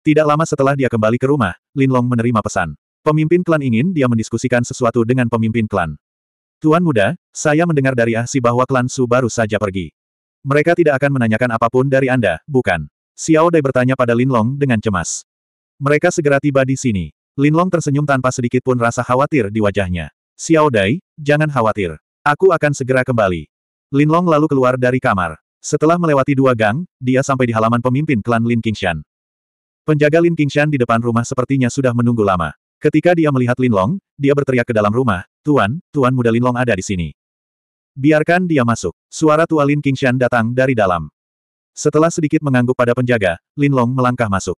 Tidak lama setelah dia kembali ke rumah, Lin Long menerima pesan. Pemimpin klan ingin dia mendiskusikan sesuatu dengan pemimpin klan. Tuan muda, saya mendengar dari Ahsi bahwa klan Su baru saja pergi. Mereka tidak akan menanyakan apapun dari Anda, bukan? Xiao Dai bertanya pada Lin Long dengan cemas. Mereka segera tiba di sini. Lin Long tersenyum tanpa sedikit pun rasa khawatir di wajahnya. Xiao Dai, jangan khawatir. Aku akan segera kembali. Lin Long lalu keluar dari kamar. Setelah melewati dua gang, dia sampai di halaman pemimpin klan Lin Kingshan. Penjaga Lin Qingshan di depan rumah sepertinya sudah menunggu lama. Ketika dia melihat Lin Long, dia berteriak ke dalam rumah, Tuan, Tuan muda Lin Long ada di sini. Biarkan dia masuk. Suara tua Lin Qingshan datang dari dalam. Setelah sedikit mengangguk pada penjaga, Lin Long melangkah masuk.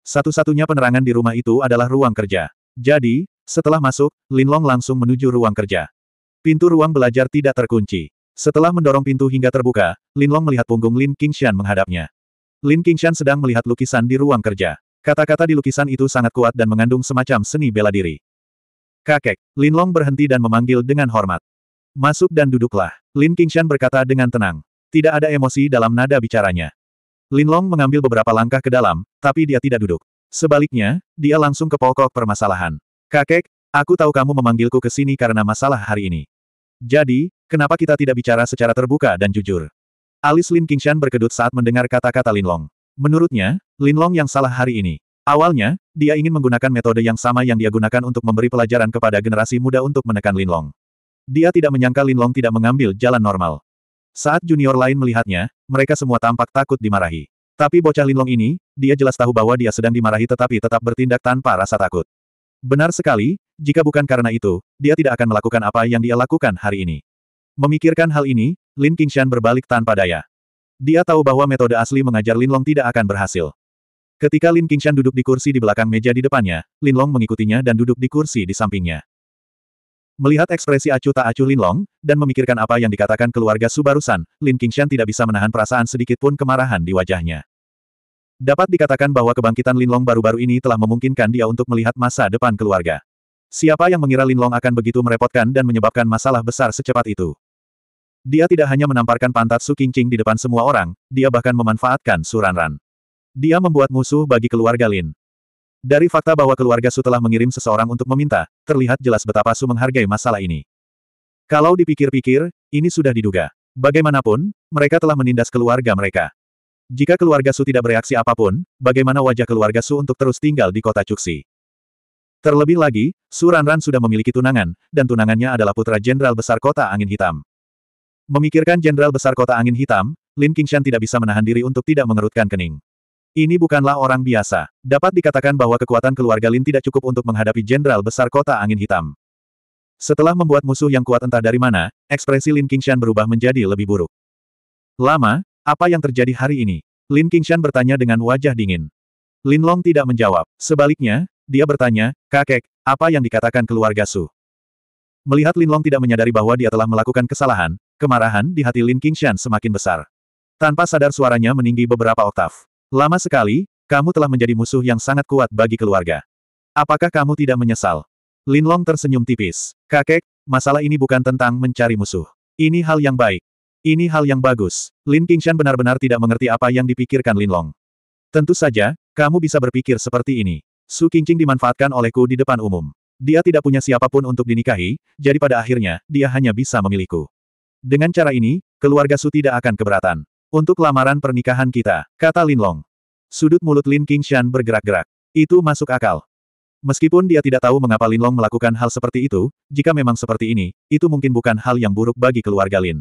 Satu-satunya penerangan di rumah itu adalah ruang kerja. Jadi, setelah masuk, Lin Long langsung menuju ruang kerja. Pintu ruang belajar tidak terkunci. Setelah mendorong pintu hingga terbuka, Lin Long melihat punggung Lin Qingshan menghadapnya. Lin Qingshan sedang melihat lukisan di ruang kerja. Kata-kata di lukisan itu sangat kuat dan mengandung semacam seni bela diri. Kakek, Lin Long berhenti dan memanggil dengan hormat. Masuk dan duduklah, Lin Qingshan berkata dengan tenang. Tidak ada emosi dalam nada bicaranya. Lin Long mengambil beberapa langkah ke dalam, tapi dia tidak duduk. Sebaliknya, dia langsung ke pokok permasalahan. Kakek, aku tahu kamu memanggilku ke sini karena masalah hari ini. Jadi, kenapa kita tidak bicara secara terbuka dan jujur? Alis Lin Qingshan berkedut saat mendengar kata-kata Lin Long. Menurutnya, Lin Long yang salah hari ini. Awalnya, dia ingin menggunakan metode yang sama yang dia gunakan untuk memberi pelajaran kepada generasi muda untuk menekan Lin Long. Dia tidak menyangka Lin Long tidak mengambil jalan normal. Saat junior lain melihatnya, mereka semua tampak takut dimarahi. Tapi bocah Lin Long ini, dia jelas tahu bahwa dia sedang dimarahi tetapi tetap bertindak tanpa rasa takut. Benar sekali, jika bukan karena itu, dia tidak akan melakukan apa yang dia lakukan hari ini. Memikirkan hal ini, Lin Qingshan berbalik tanpa daya. Dia tahu bahwa metode asli mengajar Lin Long tidak akan berhasil. Ketika Lin Qingshan duduk di kursi di belakang meja di depannya, Lin Long mengikutinya dan duduk di kursi di sampingnya. Melihat ekspresi acuh tak acuh Lin Long dan memikirkan apa yang dikatakan keluarga barusan, Lin Qingshan tidak bisa menahan perasaan sedikit pun kemarahan di wajahnya. Dapat dikatakan bahwa kebangkitan Lin Long baru-baru ini telah memungkinkan dia untuk melihat masa depan keluarga. Siapa yang mengira Lin Long akan begitu merepotkan dan menyebabkan masalah besar secepat itu? Dia tidak hanya menamparkan pantat Su Qingqing di depan semua orang, dia bahkan memanfaatkan Suranran. Dia membuat musuh bagi keluarga Lin. Dari fakta bahwa keluarga Su telah mengirim seseorang untuk meminta, terlihat jelas betapa Su menghargai masalah ini. Kalau dipikir-pikir, ini sudah diduga. Bagaimanapun, mereka telah menindas keluarga mereka. Jika keluarga Su tidak bereaksi apapun, bagaimana wajah keluarga Su untuk terus tinggal di kota Cuxi? Terlebih lagi, Su Ranran sudah memiliki tunangan, dan tunangannya adalah putra jenderal besar kota Angin Hitam. Memikirkan jenderal besar kota angin hitam, Lin Qingshan tidak bisa menahan diri untuk tidak mengerutkan kening. Ini bukanlah orang biasa. Dapat dikatakan bahwa kekuatan keluarga Lin tidak cukup untuk menghadapi jenderal besar kota angin hitam. Setelah membuat musuh yang kuat entah dari mana, ekspresi Lin Qingshan berubah menjadi lebih buruk. Lama, apa yang terjadi hari ini? Lin Qingshan bertanya dengan wajah dingin. Lin Long tidak menjawab. Sebaliknya, dia bertanya, kakek, apa yang dikatakan keluarga Su? Melihat Lin Long tidak menyadari bahwa dia telah melakukan kesalahan, Kemarahan di hati Lin Qingshan semakin besar. Tanpa sadar suaranya meninggi beberapa oktav. Lama sekali, kamu telah menjadi musuh yang sangat kuat bagi keluarga. Apakah kamu tidak menyesal? Lin Long tersenyum tipis. Kakek, masalah ini bukan tentang mencari musuh. Ini hal yang baik. Ini hal yang bagus. Lin Qingshan benar-benar tidak mengerti apa yang dipikirkan Lin Long. Tentu saja, kamu bisa berpikir seperti ini. Su Qingqing dimanfaatkan olehku di depan umum. Dia tidak punya siapapun untuk dinikahi, jadi pada akhirnya, dia hanya bisa memilihku. Dengan cara ini, keluarga Su tidak akan keberatan. Untuk lamaran pernikahan kita, kata Lin Long. Sudut mulut Lin Qingshan bergerak-gerak. Itu masuk akal. Meskipun dia tidak tahu mengapa Lin Long melakukan hal seperti itu, jika memang seperti ini, itu mungkin bukan hal yang buruk bagi keluarga Lin.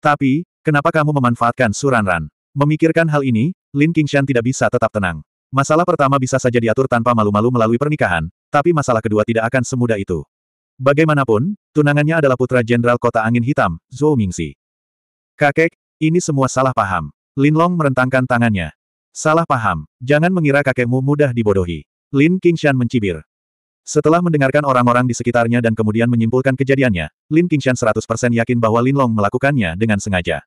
Tapi, kenapa kamu memanfaatkan Suranran? Memikirkan hal ini, Lin Qingshan tidak bisa tetap tenang. Masalah pertama bisa saja diatur tanpa malu-malu melalui pernikahan, tapi masalah kedua tidak akan semudah itu. Bagaimanapun, tunangannya adalah putra Jenderal Kota Angin Hitam, Zhou Mingxi. Kakek, ini semua salah paham. Lin Long merentangkan tangannya. Salah paham, jangan mengira kakekmu mudah dibodohi. Lin Qingshan mencibir. Setelah mendengarkan orang-orang di sekitarnya dan kemudian menyimpulkan kejadiannya, Lin Qingshan 100% yakin bahwa Lin Long melakukannya dengan sengaja.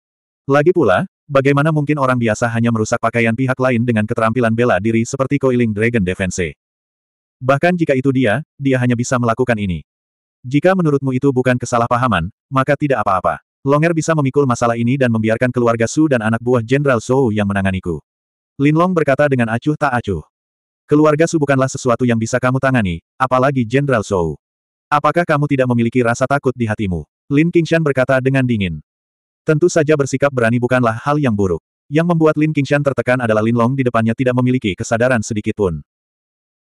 Lagi pula, bagaimana mungkin orang biasa hanya merusak pakaian pihak lain dengan keterampilan bela diri seperti Koiling Dragon Defense? Bahkan jika itu dia, dia hanya bisa melakukan ini. Jika menurutmu itu bukan kesalahpahaman, maka tidak apa-apa. Longer bisa memikul masalah ini dan membiarkan keluarga Su dan anak buah Jenderal Zhou yang menanganiku. Lin Long berkata dengan acuh tak acuh. Keluarga Su bukanlah sesuatu yang bisa kamu tangani, apalagi Jenderal Zhou. Apakah kamu tidak memiliki rasa takut di hatimu? Lin Qingshan berkata dengan dingin. Tentu saja bersikap berani bukanlah hal yang buruk. Yang membuat Lin Qingshan tertekan adalah Lin Long di depannya tidak memiliki kesadaran sedikitpun.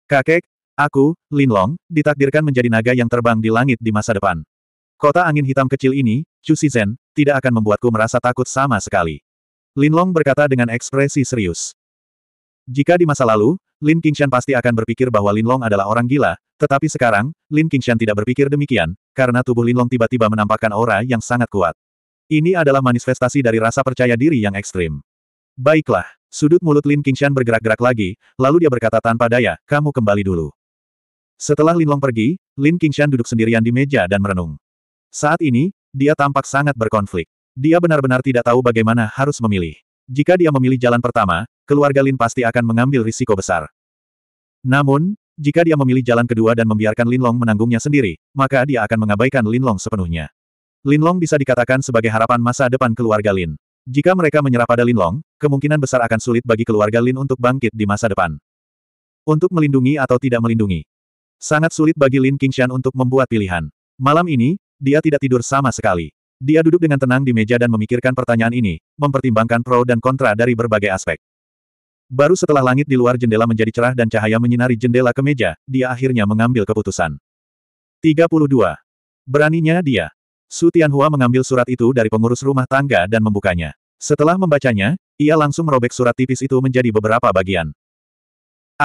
Kakek, Aku, Lin Long, ditakdirkan menjadi naga yang terbang di langit di masa depan. Kota angin hitam kecil ini, Chu Zen, tidak akan membuatku merasa takut sama sekali. Lin Long berkata dengan ekspresi serius. Jika di masa lalu, Lin Qingshan pasti akan berpikir bahwa Lin Long adalah orang gila, tetapi sekarang, Lin Qingshan tidak berpikir demikian, karena tubuh Lin Long tiba-tiba menampakkan aura yang sangat kuat. Ini adalah manifestasi dari rasa percaya diri yang ekstrim. Baiklah, sudut mulut Lin Qingshan bergerak-gerak lagi, lalu dia berkata tanpa daya, kamu kembali dulu. Setelah Lin Long pergi, Lin Qingshan duduk sendirian di meja dan merenung. Saat ini, dia tampak sangat berkonflik. Dia benar-benar tidak tahu bagaimana harus memilih. Jika dia memilih jalan pertama, keluarga Lin pasti akan mengambil risiko besar. Namun, jika dia memilih jalan kedua dan membiarkan Lin Long menanggungnya sendiri, maka dia akan mengabaikan Lin Long sepenuhnya. Lin Long bisa dikatakan sebagai harapan masa depan keluarga Lin. Jika mereka menyerah pada Lin Long, kemungkinan besar akan sulit bagi keluarga Lin untuk bangkit di masa depan. Untuk melindungi atau tidak melindungi, Sangat sulit bagi Lin Qingshan untuk membuat pilihan. Malam ini, dia tidak tidur sama sekali. Dia duduk dengan tenang di meja dan memikirkan pertanyaan ini, mempertimbangkan pro dan kontra dari berbagai aspek. Baru setelah langit di luar jendela menjadi cerah dan cahaya menyinari jendela ke meja, dia akhirnya mengambil keputusan. 32. Beraninya dia. Su Tianhua mengambil surat itu dari pengurus rumah tangga dan membukanya. Setelah membacanya, ia langsung merobek surat tipis itu menjadi beberapa bagian.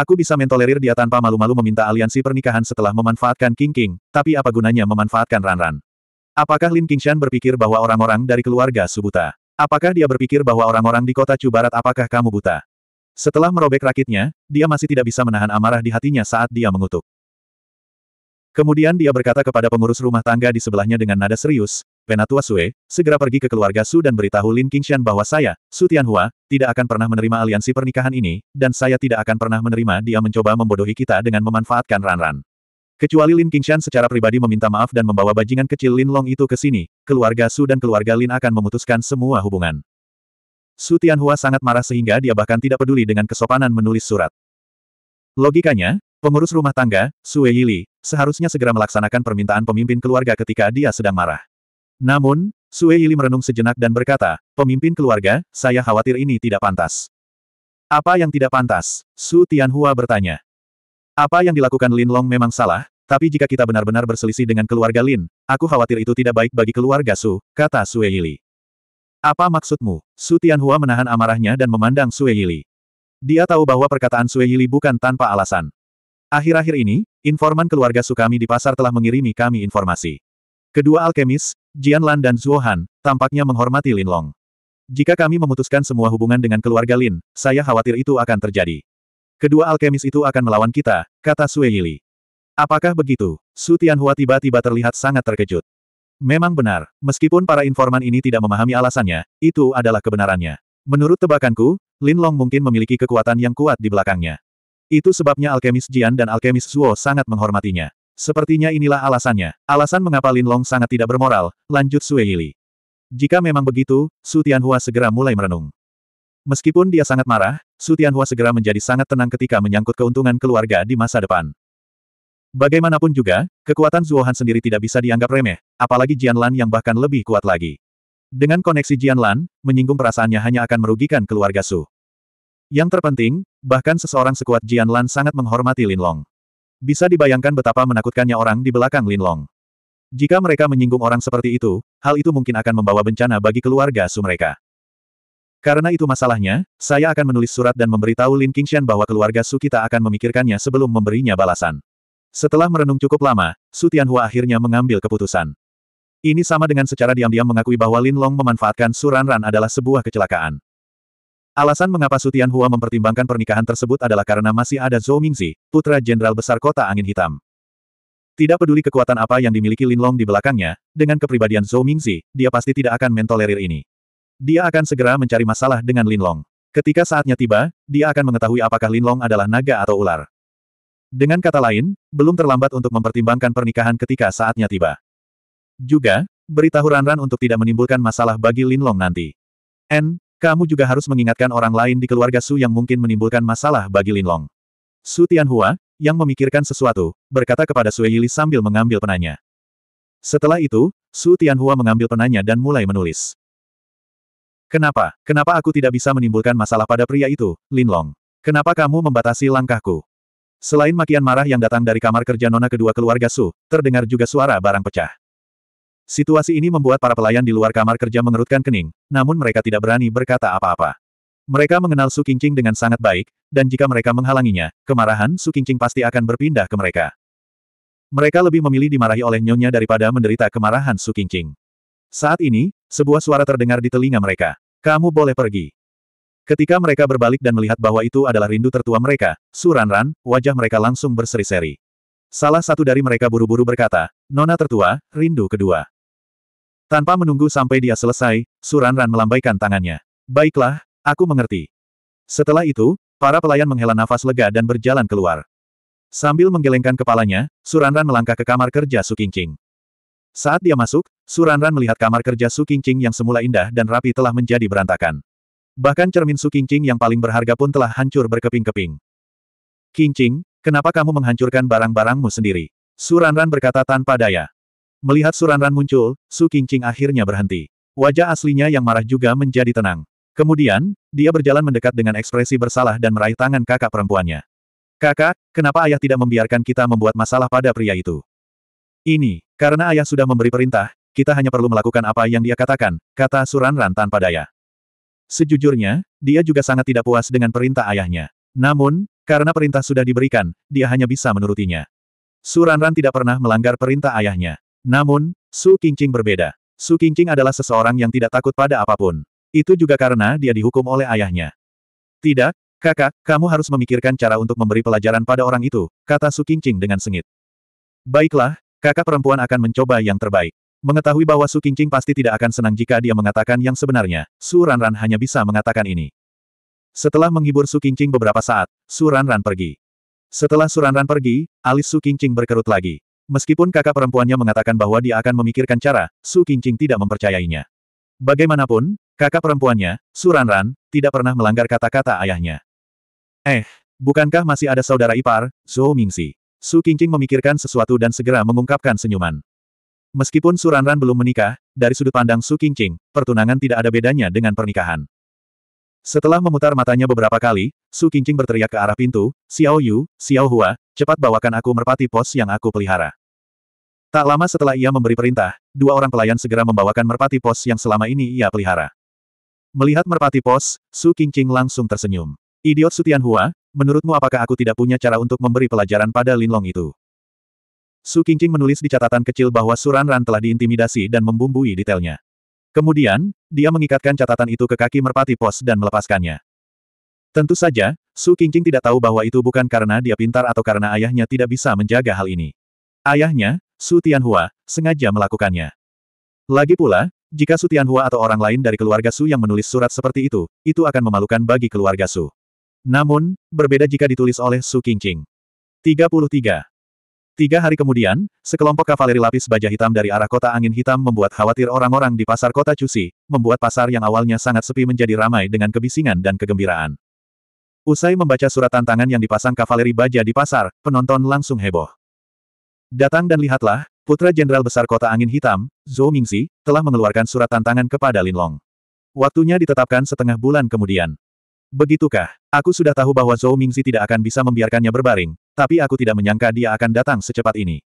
Aku bisa mentolerir dia tanpa malu-malu meminta aliansi pernikahan setelah memanfaatkan King King, tapi apa gunanya memanfaatkan Ran Ran? Apakah Lin Qingshan berpikir bahwa orang-orang dari keluarga Subuta? Apakah dia berpikir bahwa orang-orang di kota Chu Barat apakah kamu buta? Setelah merobek rakitnya, dia masih tidak bisa menahan amarah di hatinya saat dia mengutuk. Kemudian dia berkata kepada pengurus rumah tangga di sebelahnya dengan nada serius, Penatua Sue, segera pergi ke keluarga Su dan beritahu Lin Qingshan bahwa saya, Su Tianhua, tidak akan pernah menerima aliansi pernikahan ini, dan saya tidak akan pernah menerima dia mencoba membodohi kita dengan memanfaatkan Ran-Ran. Kecuali Lin Qingshan secara pribadi meminta maaf dan membawa bajingan kecil Lin Long itu ke sini, keluarga Su dan keluarga Lin akan memutuskan semua hubungan. Su Tianhua sangat marah sehingga dia bahkan tidak peduli dengan kesopanan menulis surat. Logikanya, pengurus rumah tangga, Sue Yili, seharusnya segera melaksanakan permintaan pemimpin keluarga ketika dia sedang marah. Namun, Sue Yili merenung sejenak dan berkata, pemimpin keluarga, saya khawatir ini tidak pantas. Apa yang tidak pantas? Su Tianhua bertanya. Apa yang dilakukan Lin Long memang salah, tapi jika kita benar-benar berselisih dengan keluarga Lin, aku khawatir itu tidak baik bagi keluarga Su, kata Sue Yili. Apa maksudmu? Su Tianhua menahan amarahnya dan memandang Sue Yili. Dia tahu bahwa perkataan Sue Yili bukan tanpa alasan. Akhir-akhir ini, informan keluarga Su kami di pasar telah mengirimi kami informasi. Kedua alkemis, Jian Lan dan Zhuo Han, tampaknya menghormati Lin Long. Jika kami memutuskan semua hubungan dengan keluarga Lin, saya khawatir itu akan terjadi. Kedua alkemis itu akan melawan kita, kata Sue Yili. Apakah begitu? Su Tianhua tiba-tiba terlihat sangat terkejut. Memang benar, meskipun para informan ini tidak memahami alasannya, itu adalah kebenarannya. Menurut tebakanku, Lin Long mungkin memiliki kekuatan yang kuat di belakangnya. Itu sebabnya alkemis Jian dan alkemis Zuo sangat menghormatinya. Sepertinya inilah alasannya. Alasan mengapa Lin Long sangat tidak bermoral, lanjut Sue Yili. Jika memang begitu, Su Tianhua segera mulai merenung. Meskipun dia sangat marah, Su Tianhua segera menjadi sangat tenang ketika menyangkut keuntungan keluarga di masa depan. Bagaimanapun juga, kekuatan Zuohan sendiri tidak bisa dianggap remeh, apalagi Jian Lan yang bahkan lebih kuat lagi. Dengan koneksi Jian Lan, menyinggung perasaannya hanya akan merugikan keluarga Su. Yang terpenting, bahkan seseorang sekuat Jian Lan sangat menghormati Lin Long. Bisa dibayangkan betapa menakutkannya orang di belakang Linlong. Jika mereka menyinggung orang seperti itu, hal itu mungkin akan membawa bencana bagi keluarga Su mereka. Karena itu masalahnya, saya akan menulis surat dan memberitahu Lin Qingxian bahwa keluarga Su kita akan memikirkannya sebelum memberinya balasan. Setelah merenung cukup lama, Su Tianhua akhirnya mengambil keputusan. Ini sama dengan secara diam-diam mengakui bahwa Lin Long memanfaatkan Su Ran adalah sebuah kecelakaan. Alasan mengapa Sutian Hua mempertimbangkan pernikahan tersebut adalah karena masih ada Zhou Mingzi, putra jenderal besar kota angin hitam. Tidak peduli kekuatan apa yang dimiliki Lin Long di belakangnya, dengan kepribadian Zhou Mingzi, dia pasti tidak akan mentolerir ini. Dia akan segera mencari masalah dengan Lin Long. Ketika saatnya tiba, dia akan mengetahui apakah Lin Long adalah naga atau ular. Dengan kata lain, belum terlambat untuk mempertimbangkan pernikahan ketika saatnya tiba. Juga, beritahu Ranran untuk tidak menimbulkan masalah bagi Lin Long nanti. N. Kamu juga harus mengingatkan orang lain di keluarga Su yang mungkin menimbulkan masalah bagi Linlong. Su Tianhua, yang memikirkan sesuatu, berkata kepada Su Yili sambil mengambil penanya. Setelah itu, Su Tianhua mengambil penanya dan mulai menulis. Kenapa? Kenapa aku tidak bisa menimbulkan masalah pada pria itu, Linlong? Kenapa kamu membatasi langkahku? Selain makian marah yang datang dari kamar kerja nona kedua keluarga Su, terdengar juga suara barang pecah. Situasi ini membuat para pelayan di luar kamar kerja mengerutkan kening, namun mereka tidak berani berkata apa-apa. Mereka mengenal Su Qingqing dengan sangat baik, dan jika mereka menghalanginya, kemarahan Su Qingqing pasti akan berpindah ke mereka. Mereka lebih memilih dimarahi oleh nyonya daripada menderita kemarahan Su Qingqing. Saat ini, sebuah suara terdengar di telinga mereka. Kamu boleh pergi. Ketika mereka berbalik dan melihat bahwa itu adalah rindu tertua mereka, Suranran, wajah mereka langsung berseri-seri. Salah satu dari mereka buru-buru berkata, Nona tertua, rindu kedua. Tanpa menunggu sampai dia selesai, Suranran melambaikan tangannya. Baiklah, aku mengerti. Setelah itu, para pelayan menghela nafas lega dan berjalan keluar. Sambil menggelengkan kepalanya, Suranran melangkah ke kamar kerja Su Qingqing. Saat dia masuk, Suranran melihat kamar kerja Su Qingqing yang semula indah dan rapi telah menjadi berantakan. Bahkan cermin Su Qingqing yang paling berharga pun telah hancur berkeping-keping. Qingqing, kenapa kamu menghancurkan barang-barangmu sendiri? Suranran berkata tanpa daya. Melihat Suranran muncul, Su Qingqing akhirnya berhenti. Wajah aslinya yang marah juga menjadi tenang. Kemudian, dia berjalan mendekat dengan ekspresi bersalah dan meraih tangan kakak perempuannya. Kakak, kenapa ayah tidak membiarkan kita membuat masalah pada pria itu? Ini, karena ayah sudah memberi perintah, kita hanya perlu melakukan apa yang dia katakan, kata Suranran tanpa daya. Sejujurnya, dia juga sangat tidak puas dengan perintah ayahnya. Namun, karena perintah sudah diberikan, dia hanya bisa menurutinya. Suranran tidak pernah melanggar perintah ayahnya. Namun, Su Qingqing berbeda. Su Qingqing adalah seseorang yang tidak takut pada apapun. Itu juga karena dia dihukum oleh ayahnya. Tidak, kakak, kamu harus memikirkan cara untuk memberi pelajaran pada orang itu, kata Su Qingqing dengan sengit. Baiklah, kakak perempuan akan mencoba yang terbaik. Mengetahui bahwa Su Qingqing pasti tidak akan senang jika dia mengatakan yang sebenarnya, Su Ranran hanya bisa mengatakan ini. Setelah menghibur Su Qingqing beberapa saat, Su Ranran pergi. Setelah Su Ranran pergi, alis Su Qingqing berkerut lagi. Meskipun kakak perempuannya mengatakan bahwa dia akan memikirkan cara, Su Qingqing tidak mempercayainya. Bagaimanapun, kakak perempuannya, Su Suranran, tidak pernah melanggar kata-kata ayahnya. Eh, bukankah masih ada saudara ipar, Zhou Mingxi? Su Qingqing memikirkan sesuatu dan segera mengungkapkan senyuman. Meskipun Su Suranran belum menikah, dari sudut pandang Su Qingqing, pertunangan tidak ada bedanya dengan pernikahan. Setelah memutar matanya beberapa kali, Su Qingqing berteriak ke arah pintu, Xiao Yu, Xiao Hua, cepat bawakan aku merpati pos yang aku pelihara. Tak lama setelah ia memberi perintah, dua orang pelayan segera membawakan merpati pos yang selama ini ia pelihara. Melihat merpati pos, Su Qingqing langsung tersenyum. Idiot Sutian Hua, menurutmu apakah aku tidak punya cara untuk memberi pelajaran pada Lin Long itu? Su Qingqing menulis di catatan kecil bahwa Suran Ran telah diintimidasi dan membumbui detailnya. Kemudian, dia mengikatkan catatan itu ke kaki merpati pos dan melepaskannya. Tentu saja, Su Qingqing tidak tahu bahwa itu bukan karena dia pintar atau karena ayahnya tidak bisa menjaga hal ini. Ayahnya, Su Tianhua, sengaja melakukannya. Lagi pula, jika Su Tianhua atau orang lain dari keluarga Su yang menulis surat seperti itu, itu akan memalukan bagi keluarga Su. Namun, berbeda jika ditulis oleh Su Qingqing. 33. Tiga hari kemudian, sekelompok kavaleri lapis baja hitam dari arah kota angin hitam membuat khawatir orang-orang di pasar kota Cusi, membuat pasar yang awalnya sangat sepi menjadi ramai dengan kebisingan dan kegembiraan. Usai membaca surat tantangan yang dipasang kavaleri baja di pasar, penonton langsung heboh. Datang dan lihatlah, Putra Jenderal Besar Kota Angin Hitam, Zhou Mingzi, telah mengeluarkan surat tantangan kepada Linlong. Waktunya ditetapkan setengah bulan kemudian. Begitukah? Aku sudah tahu bahwa Zhou Mingzi tidak akan bisa membiarkannya berbaring, tapi aku tidak menyangka dia akan datang secepat ini.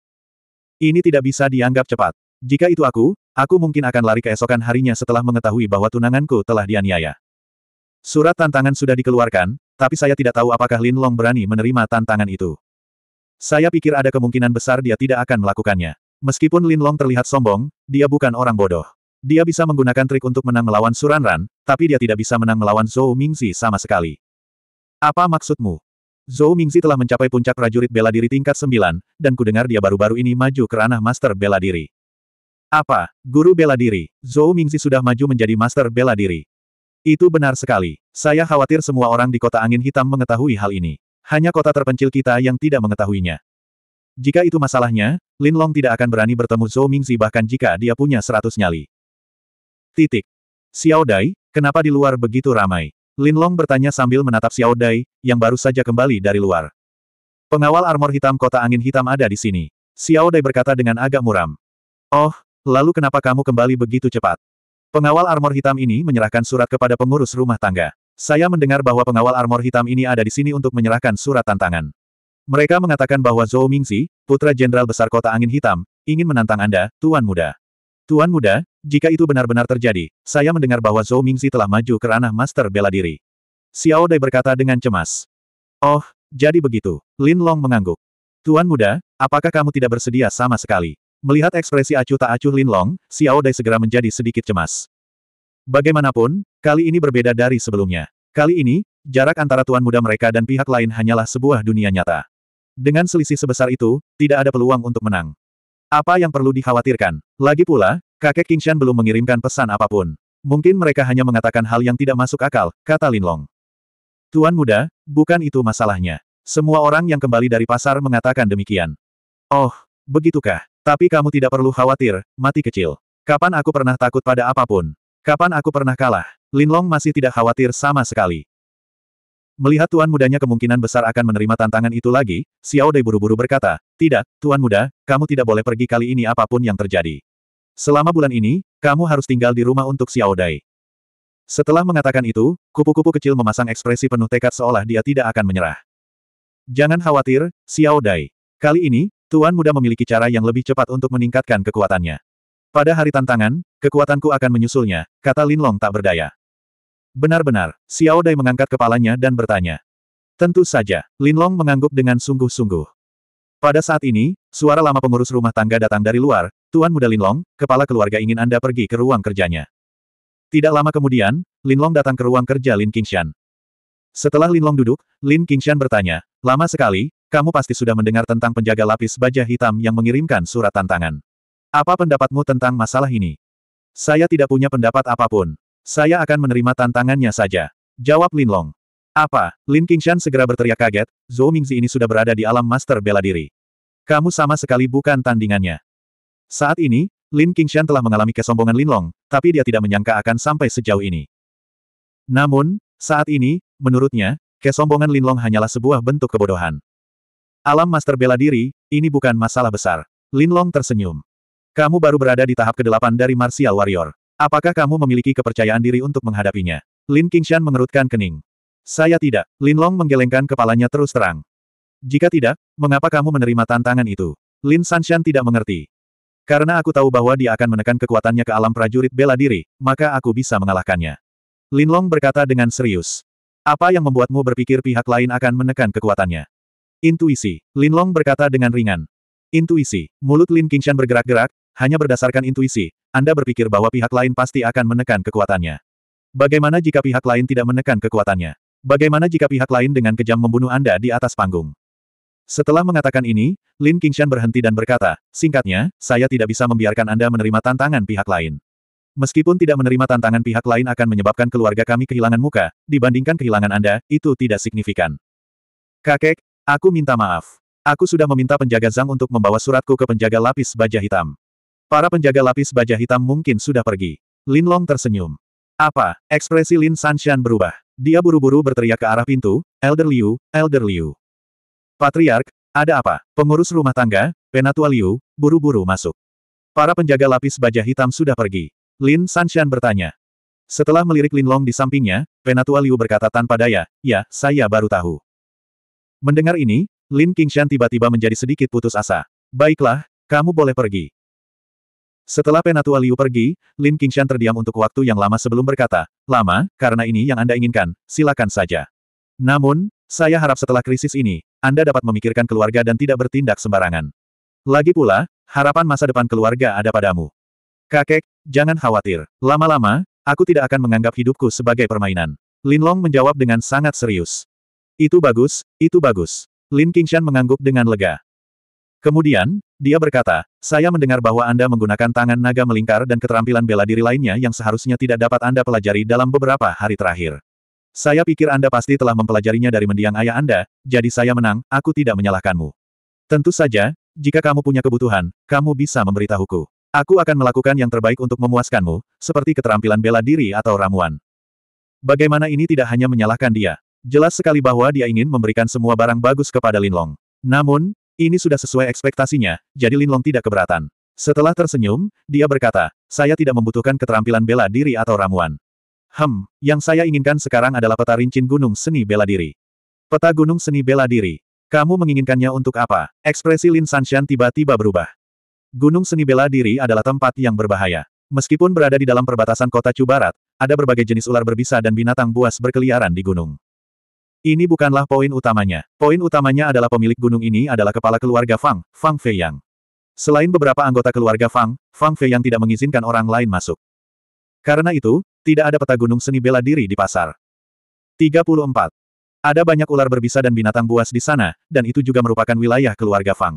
Ini tidak bisa dianggap cepat. Jika itu aku, aku mungkin akan lari keesokan harinya setelah mengetahui bahwa tunanganku telah dianiaya. Surat tantangan sudah dikeluarkan, tapi saya tidak tahu apakah Lin Long berani menerima tantangan itu. Saya pikir ada kemungkinan besar dia tidak akan melakukannya. Meskipun Lin Long terlihat sombong, dia bukan orang bodoh. Dia bisa menggunakan trik untuk menang melawan Suran Ran, tapi dia tidak bisa menang melawan Zhou Mingzi sama sekali. Apa maksudmu? Zhou Mingzi telah mencapai puncak prajurit bela diri tingkat 9, dan kudengar dia baru-baru ini maju ke ranah master bela diri. Apa, guru bela diri, Zhou Mingzi sudah maju menjadi master bela diri. Itu benar sekali. Saya khawatir semua orang di kota angin hitam mengetahui hal ini. Hanya kota terpencil kita yang tidak mengetahuinya. Jika itu masalahnya, Lin Long tidak akan berani bertemu Zhou Mingzi bahkan jika dia punya seratus nyali. Titik. Xiao Dai, kenapa di luar begitu ramai? Lin Long bertanya sambil menatap Xiao Dai, yang baru saja kembali dari luar. Pengawal armor hitam kota angin hitam ada di sini. Xiao Dai berkata dengan agak muram. Oh, lalu kenapa kamu kembali begitu cepat? Pengawal armor hitam ini menyerahkan surat kepada pengurus rumah tangga. Saya mendengar bahwa pengawal armor hitam ini ada di sini untuk menyerahkan surat tantangan. Mereka mengatakan bahwa Zhou Mingzi, putra jenderal besar kota angin hitam, ingin menantang Anda, Tuan Muda. Tuan Muda, jika itu benar-benar terjadi, saya mendengar bahwa Zhou Mingzi telah maju ke ranah master bela diri. Xiao Dai berkata dengan cemas. Oh, jadi begitu. Lin Long mengangguk. Tuan muda, apakah kamu tidak bersedia sama sekali? Melihat ekspresi acuh tak acuh Lin Long, Xiao Dai segera menjadi sedikit cemas. Bagaimanapun, kali ini berbeda dari sebelumnya. Kali ini, jarak antara tuan muda mereka dan pihak lain hanyalah sebuah dunia nyata. Dengan selisih sebesar itu, tidak ada peluang untuk menang. Apa yang perlu dikhawatirkan? Lagi pula, Kakek Kingshan belum mengirimkan pesan apapun. Mungkin mereka hanya mengatakan hal yang tidak masuk akal, kata Linlong. Tuan muda, bukan itu masalahnya. Semua orang yang kembali dari pasar mengatakan demikian. Oh, begitukah? Tapi kamu tidak perlu khawatir, mati kecil. Kapan aku pernah takut pada apapun? Kapan aku pernah kalah? Linlong masih tidak khawatir sama sekali. Melihat tuan mudanya kemungkinan besar akan menerima tantangan itu lagi, Xiao Dai buru-buru berkata, Tidak, tuan muda, kamu tidak boleh pergi kali ini apapun yang terjadi. Selama bulan ini, kamu harus tinggal di rumah untuk Xiao Dai. Setelah mengatakan itu, kupu-kupu kecil memasang ekspresi penuh tekad seolah dia tidak akan menyerah. Jangan khawatir, Xiao Dai. Kali ini, Tuan Muda memiliki cara yang lebih cepat untuk meningkatkan kekuatannya. Pada hari tantangan, kekuatanku akan menyusulnya, kata Lin Long tak berdaya. Benar-benar, Xiao Dai mengangkat kepalanya dan bertanya. Tentu saja, Lin Long mengangguk dengan sungguh-sungguh. Pada saat ini, suara lama pengurus rumah tangga datang dari luar, Tuan Muda Linlong, kepala keluarga ingin Anda pergi ke ruang kerjanya. Tidak lama kemudian, Linlong datang ke ruang kerja Lin Qingshan. Setelah Linlong duduk, Lin Qingshan bertanya, lama sekali, kamu pasti sudah mendengar tentang penjaga lapis baja hitam yang mengirimkan surat tantangan. Apa pendapatmu tentang masalah ini? Saya tidak punya pendapat apapun. Saya akan menerima tantangannya saja. Jawab Linlong. Apa? Lin Qingshan segera berteriak kaget, Zhou Mingzi ini sudah berada di alam master bela diri. Kamu sama sekali bukan tandingannya. Saat ini, Lin Qingshan telah mengalami kesombongan Lin Long, tapi dia tidak menyangka akan sampai sejauh ini. Namun, saat ini, menurutnya, kesombongan Lin Long hanyalah sebuah bentuk kebodohan. Alam master bela diri, ini bukan masalah besar. Lin Long tersenyum. Kamu baru berada di tahap ke-8 dari Martial Warrior. Apakah kamu memiliki kepercayaan diri untuk menghadapinya? Lin Qingshan mengerutkan kening. Saya tidak. Lin Long menggelengkan kepalanya terus terang. Jika tidak, mengapa kamu menerima tantangan itu? Lin Sanshan tidak mengerti. Karena aku tahu bahwa dia akan menekan kekuatannya ke alam prajurit bela diri, maka aku bisa mengalahkannya. Linlong berkata dengan serius. Apa yang membuatmu berpikir pihak lain akan menekan kekuatannya? Intuisi. Linlong berkata dengan ringan. Intuisi. Mulut Lin Qingshan bergerak-gerak, hanya berdasarkan intuisi, Anda berpikir bahwa pihak lain pasti akan menekan kekuatannya. Bagaimana jika pihak lain tidak menekan kekuatannya? Bagaimana jika pihak lain dengan kejam membunuh Anda di atas panggung? Setelah mengatakan ini, Lin Qingshan berhenti dan berkata, singkatnya, saya tidak bisa membiarkan Anda menerima tantangan pihak lain. Meskipun tidak menerima tantangan pihak lain akan menyebabkan keluarga kami kehilangan muka, dibandingkan kehilangan Anda, itu tidak signifikan. Kakek, aku minta maaf. Aku sudah meminta penjaga Zhang untuk membawa suratku ke penjaga lapis baja hitam. Para penjaga lapis baja hitam mungkin sudah pergi. Lin Long tersenyum. Apa? Ekspresi Lin Sanshan berubah. Dia buru-buru berteriak ke arah pintu, Elder Liu, Elder Liu. Patriark, ada apa? Pengurus rumah tangga, Penatua Liu, buru-buru masuk. Para penjaga lapis baja hitam sudah pergi. Lin Sanshan bertanya. Setelah melirik Lin Long di sampingnya, Penatua Liu berkata tanpa daya, ya, saya baru tahu. Mendengar ini, Lin Qingshan tiba-tiba menjadi sedikit putus asa. Baiklah, kamu boleh pergi. Setelah Penatua Liu pergi, Lin Qingshan terdiam untuk waktu yang lama sebelum berkata, lama, karena ini yang Anda inginkan, silakan saja. Namun, saya harap setelah krisis ini, Anda dapat memikirkan keluarga dan tidak bertindak sembarangan. Lagi pula, harapan masa depan keluarga ada padamu. Kakek, jangan khawatir. Lama-lama, aku tidak akan menganggap hidupku sebagai permainan. Lin Long menjawab dengan sangat serius. Itu bagus, itu bagus. Lin Qingshan mengangguk dengan lega. Kemudian, dia berkata, saya mendengar bahwa Anda menggunakan tangan naga melingkar dan keterampilan bela diri lainnya yang seharusnya tidak dapat Anda pelajari dalam beberapa hari terakhir. Saya pikir Anda pasti telah mempelajarinya dari mendiang ayah Anda, jadi saya menang, aku tidak menyalahkanmu. Tentu saja, jika kamu punya kebutuhan, kamu bisa memberitahuku. Aku akan melakukan yang terbaik untuk memuaskanmu, seperti keterampilan bela diri atau ramuan. Bagaimana ini tidak hanya menyalahkan dia. Jelas sekali bahwa dia ingin memberikan semua barang bagus kepada Linlong. Namun, ini sudah sesuai ekspektasinya, jadi Linlong tidak keberatan. Setelah tersenyum, dia berkata, saya tidak membutuhkan keterampilan bela diri atau ramuan. Hem, yang saya inginkan sekarang adalah peta rincin Gunung Seni Bela Diri. Peta Gunung Seni Bela Diri. Kamu menginginkannya untuk apa? Ekspresi Lin Sanshan tiba-tiba berubah. Gunung Seni Bela Diri adalah tempat yang berbahaya. Meskipun berada di dalam perbatasan kota Chu Barat, ada berbagai jenis ular berbisa dan binatang buas berkeliaran di gunung. Ini bukanlah poin utamanya. Poin utamanya adalah pemilik gunung ini adalah kepala keluarga Fang, Fang Fei Yang. Selain beberapa anggota keluarga Fang, Fang Fei Yang tidak mengizinkan orang lain masuk. Karena itu, tidak ada peta gunung seni bela diri di pasar. 34. Ada banyak ular berbisa dan binatang buas di sana, dan itu juga merupakan wilayah keluarga Fang.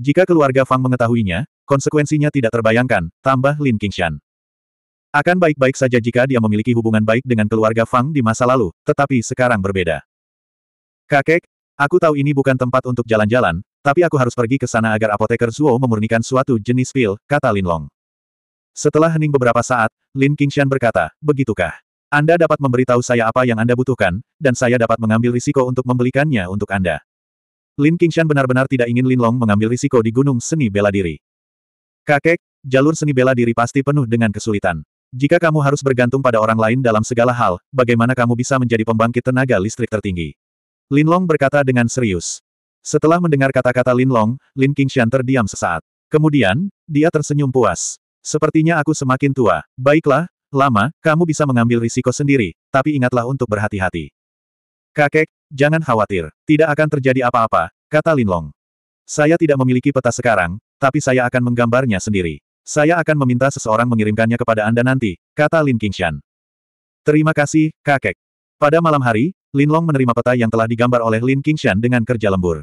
Jika keluarga Fang mengetahuinya, konsekuensinya tidak terbayangkan, tambah Lin Qingshan. Akan baik-baik saja jika dia memiliki hubungan baik dengan keluarga Fang di masa lalu, tetapi sekarang berbeda. Kakek, aku tahu ini bukan tempat untuk jalan-jalan, tapi aku harus pergi ke sana agar apoteker Zuo memurnikan suatu jenis pil, kata Lin Long. Setelah hening beberapa saat, Lin Qingshan berkata, begitukah? Anda dapat memberitahu saya apa yang Anda butuhkan, dan saya dapat mengambil risiko untuk membelikannya untuk Anda. Lin Qingshan benar-benar tidak ingin Lin Long mengambil risiko di gunung seni bela diri. Kakek, jalur seni bela diri pasti penuh dengan kesulitan. Jika kamu harus bergantung pada orang lain dalam segala hal, bagaimana kamu bisa menjadi pembangkit tenaga listrik tertinggi? Lin Long berkata dengan serius. Setelah mendengar kata-kata Lin Long, Lin Qingshan terdiam sesaat. Kemudian, dia tersenyum puas. Sepertinya aku semakin tua. Baiklah, lama, kamu bisa mengambil risiko sendiri, tapi ingatlah untuk berhati-hati. Kakek, jangan khawatir. Tidak akan terjadi apa-apa, kata Linlong. Saya tidak memiliki peta sekarang, tapi saya akan menggambarnya sendiri. Saya akan meminta seseorang mengirimkannya kepada Anda nanti, kata Lin Qingshan. Terima kasih, kakek. Pada malam hari, Linlong menerima peta yang telah digambar oleh Lin Qingshan dengan kerja lembur.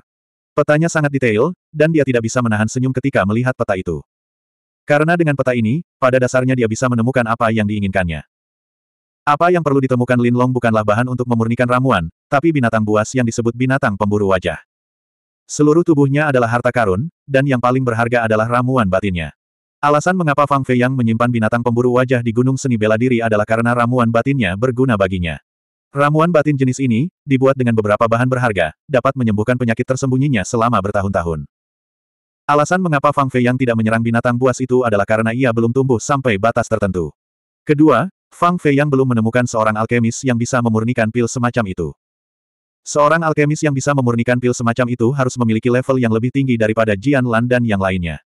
Petanya sangat detail, dan dia tidak bisa menahan senyum ketika melihat peta itu. Karena dengan peta ini, pada dasarnya dia bisa menemukan apa yang diinginkannya. Apa yang perlu ditemukan Lin Long bukanlah bahan untuk memurnikan ramuan, tapi binatang buas yang disebut binatang pemburu wajah. Seluruh tubuhnya adalah harta karun, dan yang paling berharga adalah ramuan batinnya. Alasan mengapa Fang Fei yang menyimpan binatang pemburu wajah di Gunung Seni Bela Diri adalah karena ramuan batinnya berguna baginya. Ramuan batin jenis ini, dibuat dengan beberapa bahan berharga, dapat menyembuhkan penyakit tersembunyinya selama bertahun-tahun. Alasan mengapa Fang Fei yang tidak menyerang binatang buas itu adalah karena ia belum tumbuh sampai batas tertentu. Kedua, Fang Fei yang belum menemukan seorang alkemis yang bisa memurnikan pil semacam itu. Seorang alkemis yang bisa memurnikan pil semacam itu harus memiliki level yang lebih tinggi daripada Jian Lan dan yang lainnya.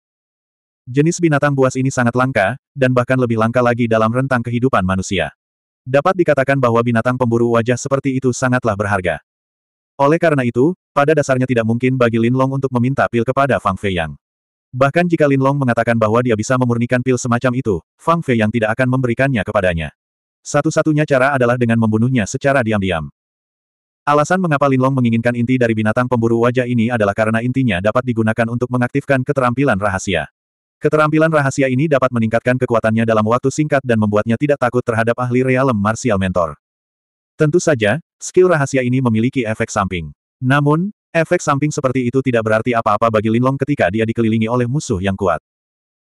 Jenis binatang buas ini sangat langka, dan bahkan lebih langka lagi dalam rentang kehidupan manusia. Dapat dikatakan bahwa binatang pemburu wajah seperti itu sangatlah berharga. Oleh karena itu, pada dasarnya tidak mungkin bagi Lin Long untuk meminta pil kepada Fang Fei Yang. Bahkan jika Lin Long mengatakan bahwa dia bisa memurnikan pil semacam itu, Fang Fei Yang tidak akan memberikannya kepadanya. Satu-satunya cara adalah dengan membunuhnya secara diam-diam. Alasan mengapa Lin Long menginginkan inti dari binatang pemburu wajah ini adalah karena intinya dapat digunakan untuk mengaktifkan keterampilan rahasia. Keterampilan rahasia ini dapat meningkatkan kekuatannya dalam waktu singkat dan membuatnya tidak takut terhadap ahli realem martial mentor. Tentu saja, Skill rahasia ini memiliki efek samping. Namun, efek samping seperti itu tidak berarti apa-apa bagi Linlong ketika dia dikelilingi oleh musuh yang kuat.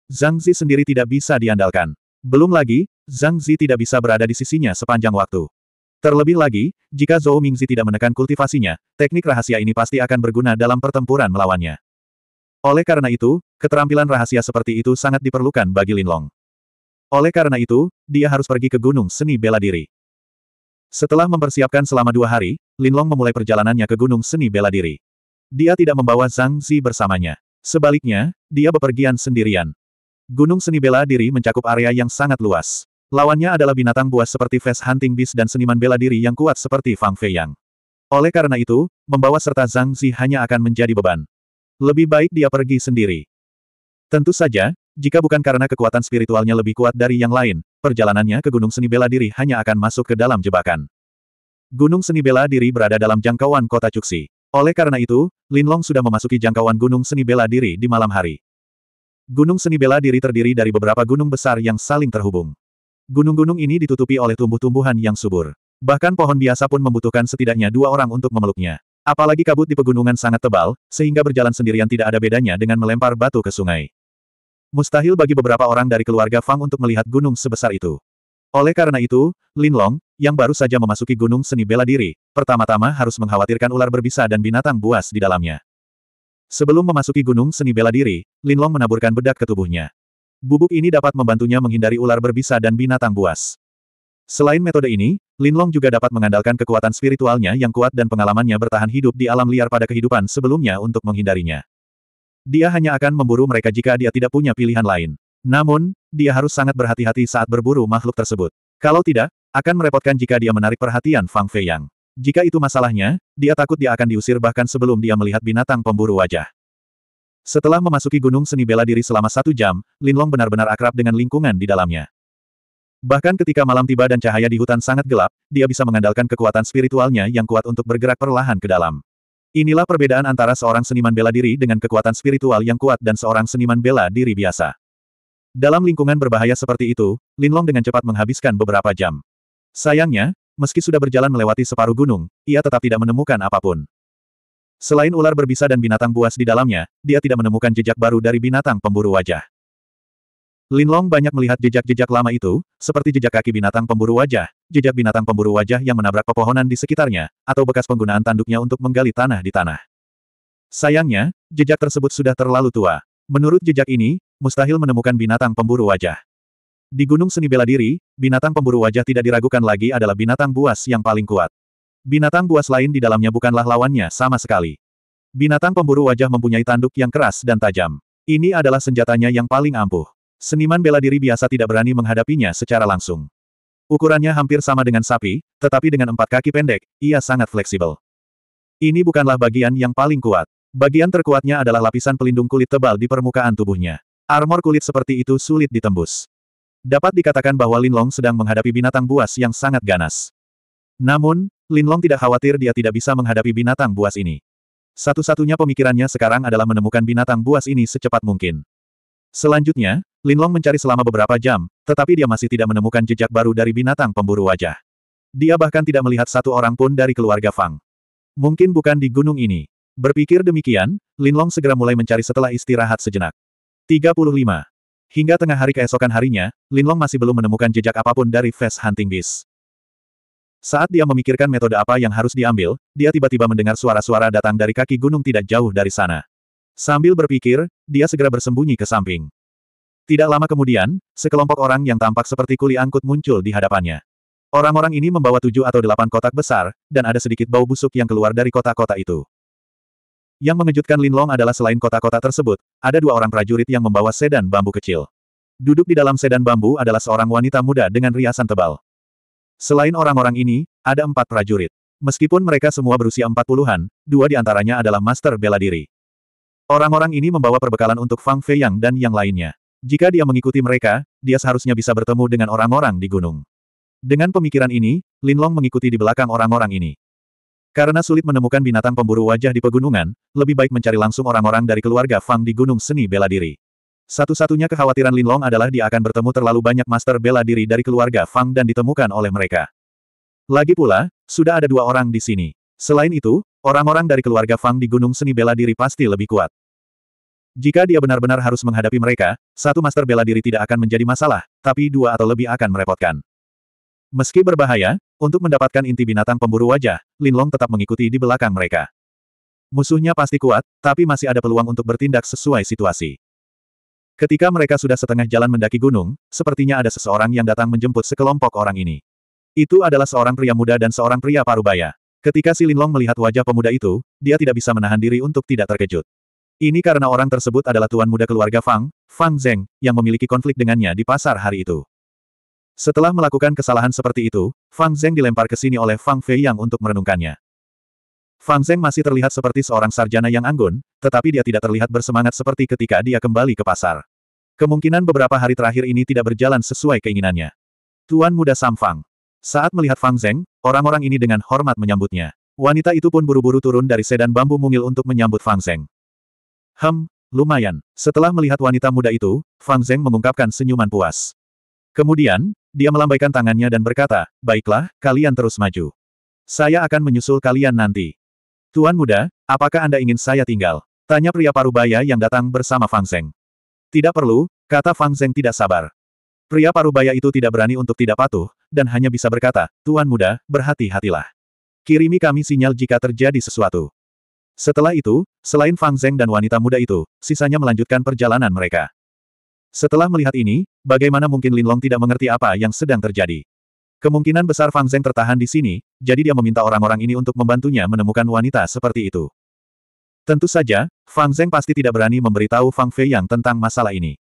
Zhang Zi sendiri tidak bisa diandalkan. Belum lagi, Zhang Zi tidak bisa berada di sisinya sepanjang waktu. Terlebih lagi, jika Zhou Mingzi tidak menekan kultivasinya, teknik rahasia ini pasti akan berguna dalam pertempuran melawannya. Oleh karena itu, keterampilan rahasia seperti itu sangat diperlukan bagi Linlong. Oleh karena itu, dia harus pergi ke Gunung Seni Bela Diri. Setelah mempersiapkan selama dua hari, Linlong memulai perjalanannya ke Gunung Seni Bela Diri. Dia tidak membawa Zhang Zi bersamanya. Sebaliknya, dia bepergian sendirian. Gunung Seni Bela Diri mencakup area yang sangat luas. Lawannya adalah binatang buas seperti Fast Hunting Beast dan seniman bela diri yang kuat seperti Fang Fei yang. Oleh karena itu, membawa serta Zhang Zi hanya akan menjadi beban. Lebih baik dia pergi sendiri. Tentu saja, jika bukan karena kekuatan spiritualnya lebih kuat dari yang lain, perjalanannya ke Gunung Seni Bela Diri hanya akan masuk ke dalam jebakan. Gunung Seni Bela Diri berada dalam jangkauan kota Cuxi. Oleh karena itu, Linlong sudah memasuki jangkauan Gunung Seni Bela Diri di malam hari. Gunung Seni Bela Diri terdiri dari beberapa gunung besar yang saling terhubung. Gunung-gunung ini ditutupi oleh tumbuh-tumbuhan yang subur. Bahkan pohon biasa pun membutuhkan setidaknya dua orang untuk memeluknya. Apalagi kabut di pegunungan sangat tebal, sehingga berjalan sendirian tidak ada bedanya dengan melempar batu ke sungai. Mustahil bagi beberapa orang dari keluarga Fang untuk melihat gunung sebesar itu. Oleh karena itu, Lin Long, yang baru saja memasuki gunung seni bela diri, pertama-tama harus mengkhawatirkan ular berbisa dan binatang buas di dalamnya. Sebelum memasuki gunung seni bela diri, Lin Long menaburkan bedak ke tubuhnya. Bubuk ini dapat membantunya menghindari ular berbisa dan binatang buas. Selain metode ini, Lin Long juga dapat mengandalkan kekuatan spiritualnya yang kuat dan pengalamannya bertahan hidup di alam liar pada kehidupan sebelumnya untuk menghindarinya. Dia hanya akan memburu mereka jika dia tidak punya pilihan lain. Namun, dia harus sangat berhati-hati saat berburu makhluk tersebut. Kalau tidak, akan merepotkan jika dia menarik perhatian Fang Feiyang. Jika itu masalahnya, dia takut dia akan diusir bahkan sebelum dia melihat binatang pemburu wajah. Setelah memasuki gunung seni bela diri selama satu jam, Lin Long benar-benar akrab dengan lingkungan di dalamnya. Bahkan ketika malam tiba dan cahaya di hutan sangat gelap, dia bisa mengandalkan kekuatan spiritualnya yang kuat untuk bergerak perlahan ke dalam. Inilah perbedaan antara seorang seniman bela diri dengan kekuatan spiritual yang kuat dan seorang seniman bela diri biasa. Dalam lingkungan berbahaya seperti itu, Linlong dengan cepat menghabiskan beberapa jam. Sayangnya, meski sudah berjalan melewati separuh gunung, ia tetap tidak menemukan apapun. Selain ular berbisa dan binatang buas di dalamnya, dia tidak menemukan jejak baru dari binatang pemburu wajah. Linlong banyak melihat jejak-jejak lama itu, seperti jejak kaki binatang pemburu wajah, jejak binatang pemburu wajah yang menabrak pepohonan di sekitarnya, atau bekas penggunaan tanduknya untuk menggali tanah di tanah. Sayangnya, jejak tersebut sudah terlalu tua. Menurut jejak ini, mustahil menemukan binatang pemburu wajah. Di Gunung Seni Bela Diri, binatang pemburu wajah tidak diragukan lagi adalah binatang buas yang paling kuat. Binatang buas lain di dalamnya bukanlah lawannya sama sekali. Binatang pemburu wajah mempunyai tanduk yang keras dan tajam. Ini adalah senjatanya yang paling ampuh. Seniman bela diri biasa tidak berani menghadapinya secara langsung. Ukurannya hampir sama dengan sapi, tetapi dengan empat kaki pendek, ia sangat fleksibel. Ini bukanlah bagian yang paling kuat. Bagian terkuatnya adalah lapisan pelindung kulit tebal di permukaan tubuhnya. Armor kulit seperti itu sulit ditembus. Dapat dikatakan bahwa Linlong sedang menghadapi binatang buas yang sangat ganas. Namun, Linlong tidak khawatir dia tidak bisa menghadapi binatang buas ini. Satu-satunya pemikirannya sekarang adalah menemukan binatang buas ini secepat mungkin. Selanjutnya, Linlong mencari selama beberapa jam, tetapi dia masih tidak menemukan jejak baru dari binatang pemburu wajah. Dia bahkan tidak melihat satu orang pun dari keluarga Fang. Mungkin bukan di gunung ini. Berpikir demikian, Linlong segera mulai mencari setelah istirahat sejenak. 35. Hingga tengah hari keesokan harinya, Linlong masih belum menemukan jejak apapun dari Fast Hunting Beast. Saat dia memikirkan metode apa yang harus diambil, dia tiba-tiba mendengar suara-suara datang dari kaki gunung tidak jauh dari sana. Sambil berpikir, dia segera bersembunyi ke samping. Tidak lama kemudian, sekelompok orang yang tampak seperti kuli angkut muncul di hadapannya. Orang-orang ini membawa tujuh atau delapan kotak besar, dan ada sedikit bau busuk yang keluar dari kota-kota itu. Yang mengejutkan Linlong adalah selain kota-kota tersebut, ada dua orang prajurit yang membawa sedan bambu kecil. Duduk di dalam sedan bambu adalah seorang wanita muda dengan riasan tebal. Selain orang-orang ini, ada empat prajurit. Meskipun mereka semua berusia empat puluhan, dua di antaranya adalah master bela diri. Orang-orang ini membawa perbekalan untuk Fang yang dan yang lainnya. Jika dia mengikuti mereka, dia seharusnya bisa bertemu dengan orang-orang di gunung. Dengan pemikiran ini, Lin Long mengikuti di belakang orang-orang ini. Karena sulit menemukan binatang pemburu wajah di pegunungan, lebih baik mencari langsung orang-orang dari keluarga Fang di Gunung Seni Bela Diri. Satu-satunya kekhawatiran Lin Long adalah dia akan bertemu terlalu banyak master bela diri dari keluarga Fang dan ditemukan oleh mereka. Lagi pula, sudah ada dua orang di sini. Selain itu, orang-orang dari keluarga Fang di Gunung Seni Bela Diri pasti lebih kuat. Jika dia benar-benar harus menghadapi mereka, satu master bela diri tidak akan menjadi masalah, tapi dua atau lebih akan merepotkan. Meski berbahaya, untuk mendapatkan inti binatang pemburu wajah, Linlong tetap mengikuti di belakang mereka. Musuhnya pasti kuat, tapi masih ada peluang untuk bertindak sesuai situasi. Ketika mereka sudah setengah jalan mendaki gunung, sepertinya ada seseorang yang datang menjemput sekelompok orang ini. Itu adalah seorang pria muda dan seorang pria parubaya. Ketika si Linlong melihat wajah pemuda itu, dia tidak bisa menahan diri untuk tidak terkejut. Ini karena orang tersebut adalah tuan muda keluarga Fang, Fang Zeng, yang memiliki konflik dengannya di pasar hari itu. Setelah melakukan kesalahan seperti itu, Fang Zeng dilempar ke sini oleh Fang Fei Yang untuk merenungkannya. Fang Zeng masih terlihat seperti seorang sarjana yang anggun, tetapi dia tidak terlihat bersemangat seperti ketika dia kembali ke pasar. Kemungkinan beberapa hari terakhir ini tidak berjalan sesuai keinginannya. Tuan muda Sam Fang. Saat melihat Fang Zeng, orang-orang ini dengan hormat menyambutnya. Wanita itu pun buru-buru turun dari sedan bambu mungil untuk menyambut Fang Zeng. Hem, lumayan. Setelah melihat wanita muda itu, Fang Zeng mengungkapkan senyuman puas. Kemudian, dia melambaikan tangannya dan berkata, Baiklah, kalian terus maju. Saya akan menyusul kalian nanti. Tuan muda, apakah Anda ingin saya tinggal? Tanya pria parubaya yang datang bersama Fang Zeng. Tidak perlu, kata Fang Zeng tidak sabar. Pria parubaya itu tidak berani untuk tidak patuh, dan hanya bisa berkata, Tuan muda, berhati-hatilah. Kirimi kami sinyal jika terjadi sesuatu. Setelah itu, selain Fang Zeng dan wanita muda itu, sisanya melanjutkan perjalanan mereka. Setelah melihat ini, bagaimana mungkin Lin Long tidak mengerti apa yang sedang terjadi? Kemungkinan besar Fang Zeng tertahan di sini, jadi dia meminta orang-orang ini untuk membantunya menemukan wanita seperti itu. Tentu saja, Fang Zeng pasti tidak berani memberitahu Fang Fei yang tentang masalah ini.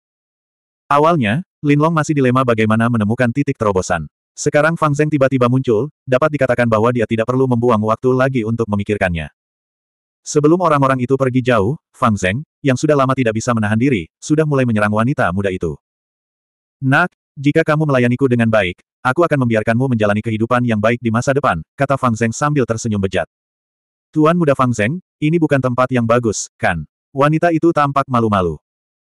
Awalnya, Lin Long masih dilema bagaimana menemukan titik terobosan. Sekarang Fang Zeng tiba-tiba muncul, dapat dikatakan bahwa dia tidak perlu membuang waktu lagi untuk memikirkannya. Sebelum orang-orang itu pergi jauh, Fang Zeng, yang sudah lama tidak bisa menahan diri, sudah mulai menyerang wanita muda itu. Nak, jika kamu melayaniku dengan baik, aku akan membiarkanmu menjalani kehidupan yang baik di masa depan, kata Fang Zeng sambil tersenyum bejat. Tuan muda Fang Zeng, ini bukan tempat yang bagus, kan? Wanita itu tampak malu-malu.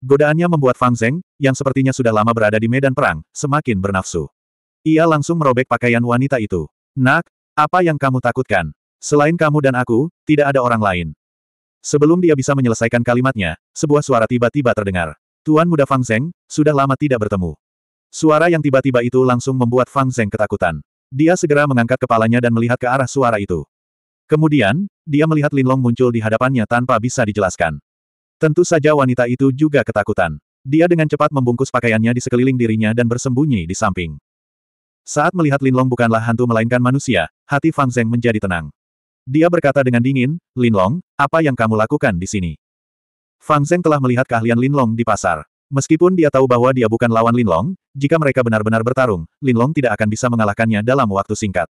Godaannya membuat Fang Zeng, yang sepertinya sudah lama berada di medan perang, semakin bernafsu. Ia langsung merobek pakaian wanita itu. Nak, apa yang kamu takutkan? Selain kamu dan aku, tidak ada orang lain. Sebelum dia bisa menyelesaikan kalimatnya, sebuah suara tiba-tiba terdengar. Tuan muda Fang Zeng, sudah lama tidak bertemu. Suara yang tiba-tiba itu langsung membuat Fang Zeng ketakutan. Dia segera mengangkat kepalanya dan melihat ke arah suara itu. Kemudian, dia melihat Linlong muncul di hadapannya tanpa bisa dijelaskan. Tentu saja wanita itu juga ketakutan. Dia dengan cepat membungkus pakaiannya di sekeliling dirinya dan bersembunyi di samping. Saat melihat Linlong bukanlah hantu melainkan manusia, hati Fang Zeng menjadi tenang. Dia berkata dengan dingin, Linlong, apa yang kamu lakukan di sini? Fang Zeng telah melihat keahlian Linlong di pasar. Meskipun dia tahu bahwa dia bukan lawan Linlong, jika mereka benar-benar bertarung, Linlong tidak akan bisa mengalahkannya dalam waktu singkat.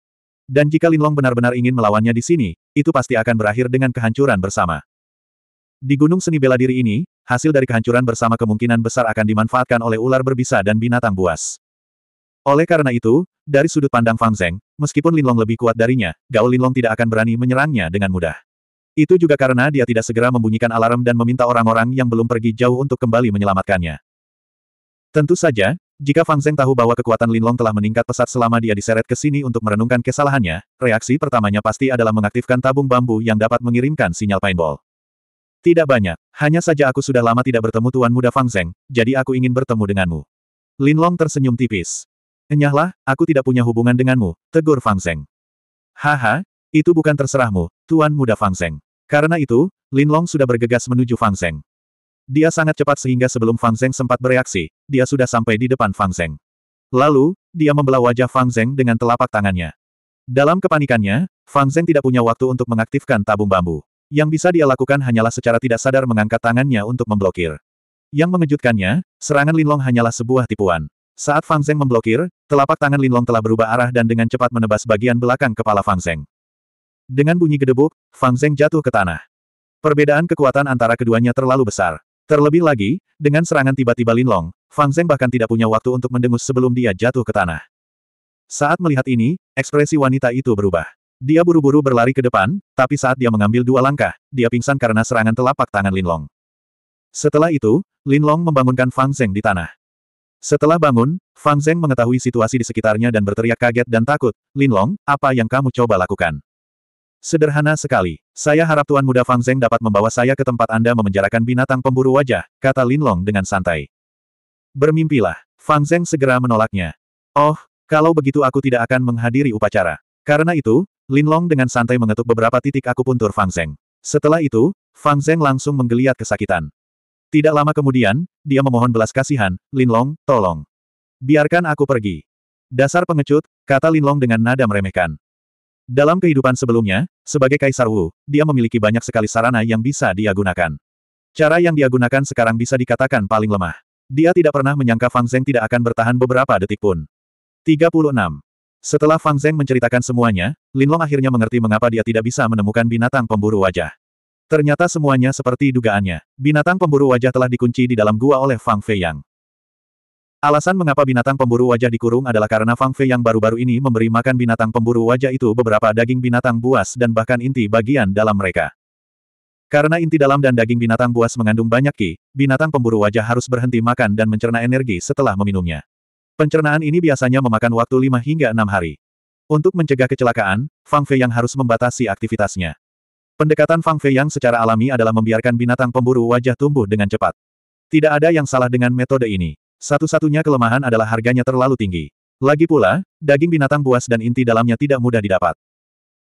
Dan jika Linlong benar-benar ingin melawannya di sini, itu pasti akan berakhir dengan kehancuran bersama. Di gunung seni bela diri ini, hasil dari kehancuran bersama kemungkinan besar akan dimanfaatkan oleh ular berbisa dan binatang buas. Oleh karena itu, dari sudut pandang Fang Zeng, Meskipun Linlong lebih kuat darinya, Gao Linlong tidak akan berani menyerangnya dengan mudah. Itu juga karena dia tidak segera membunyikan alarm dan meminta orang-orang yang belum pergi jauh untuk kembali menyelamatkannya. Tentu saja, jika Fang Zeng tahu bahwa kekuatan Linlong telah meningkat pesat selama dia diseret ke sini untuk merenungkan kesalahannya, reaksi pertamanya pasti adalah mengaktifkan tabung bambu yang dapat mengirimkan sinyal paintball. Tidak banyak, hanya saja aku sudah lama tidak bertemu Tuan Muda Fang Zeng, jadi aku ingin bertemu denganmu. Linlong tersenyum tipis. Enyahlah, aku tidak punya hubungan denganmu, tegur Fang Zeng. Haha, itu bukan terserahmu, Tuan Muda Fang Zeng. Karena itu, Lin Long sudah bergegas menuju Fang Zeng. Dia sangat cepat sehingga sebelum Fang Zeng sempat bereaksi, dia sudah sampai di depan Fang Zeng. Lalu, dia membelah wajah Fang Zeng dengan telapak tangannya. Dalam kepanikannya, Fang Zeng tidak punya waktu untuk mengaktifkan tabung bambu. Yang bisa dia lakukan hanyalah secara tidak sadar mengangkat tangannya untuk memblokir. Yang mengejutkannya, serangan Linlong hanyalah sebuah tipuan. Saat Fang Zeng memblokir, telapak tangan Linlong telah berubah arah dan dengan cepat menebas bagian belakang kepala Fang Zeng. Dengan bunyi gedebuk, Fang Zeng jatuh ke tanah. Perbedaan kekuatan antara keduanya terlalu besar. Terlebih lagi, dengan serangan tiba-tiba Linlong, Fang Zeng bahkan tidak punya waktu untuk mendengus sebelum dia jatuh ke tanah. Saat melihat ini, ekspresi wanita itu berubah. Dia buru-buru berlari ke depan, tapi saat dia mengambil dua langkah, dia pingsan karena serangan telapak tangan Linlong. Setelah itu, Linlong membangunkan Fang Zeng di tanah. Setelah bangun, Fang Zeng mengetahui situasi di sekitarnya dan berteriak kaget dan takut, Linlong, apa yang kamu coba lakukan? Sederhana sekali. Saya harap Tuan Muda Fang Zeng dapat membawa saya ke tempat Anda memenjarakan binatang pemburu wajah, kata Lin Long dengan santai. Bermimpilah. Fang Zeng segera menolaknya. Oh, kalau begitu aku tidak akan menghadiri upacara. Karena itu, Lin Long dengan santai mengetuk beberapa titik akupuntur Fang Zeng. Setelah itu, Fang Zeng langsung menggeliat kesakitan. Tidak lama kemudian, dia memohon belas kasihan, Linlong, tolong. Biarkan aku pergi. Dasar pengecut, kata Linlong dengan nada meremehkan. Dalam kehidupan sebelumnya, sebagai Kaisar Wu, dia memiliki banyak sekali sarana yang bisa dia gunakan. Cara yang dia gunakan sekarang bisa dikatakan paling lemah. Dia tidak pernah menyangka Fang Zeng tidak akan bertahan beberapa detik pun. 36. Setelah Fang Zeng menceritakan semuanya, Linlong akhirnya mengerti mengapa dia tidak bisa menemukan binatang pemburu wajah. Ternyata semuanya seperti dugaannya, binatang pemburu wajah telah dikunci di dalam gua oleh Fang Feiyang. Alasan mengapa binatang pemburu wajah dikurung adalah karena Fang Fei Yang baru-baru ini memberi makan binatang pemburu wajah itu beberapa daging binatang buas dan bahkan inti bagian dalam mereka. Karena inti dalam dan daging binatang buas mengandung banyak ki, binatang pemburu wajah harus berhenti makan dan mencerna energi setelah meminumnya. Pencernaan ini biasanya memakan waktu 5 hingga 6 hari. Untuk mencegah kecelakaan, Fang Fei Yang harus membatasi aktivitasnya. Pendekatan Fang Fei Yang secara alami adalah membiarkan binatang pemburu wajah tumbuh dengan cepat. Tidak ada yang salah dengan metode ini. Satu-satunya kelemahan adalah harganya terlalu tinggi. Lagi pula, daging binatang buas dan inti dalamnya tidak mudah didapat.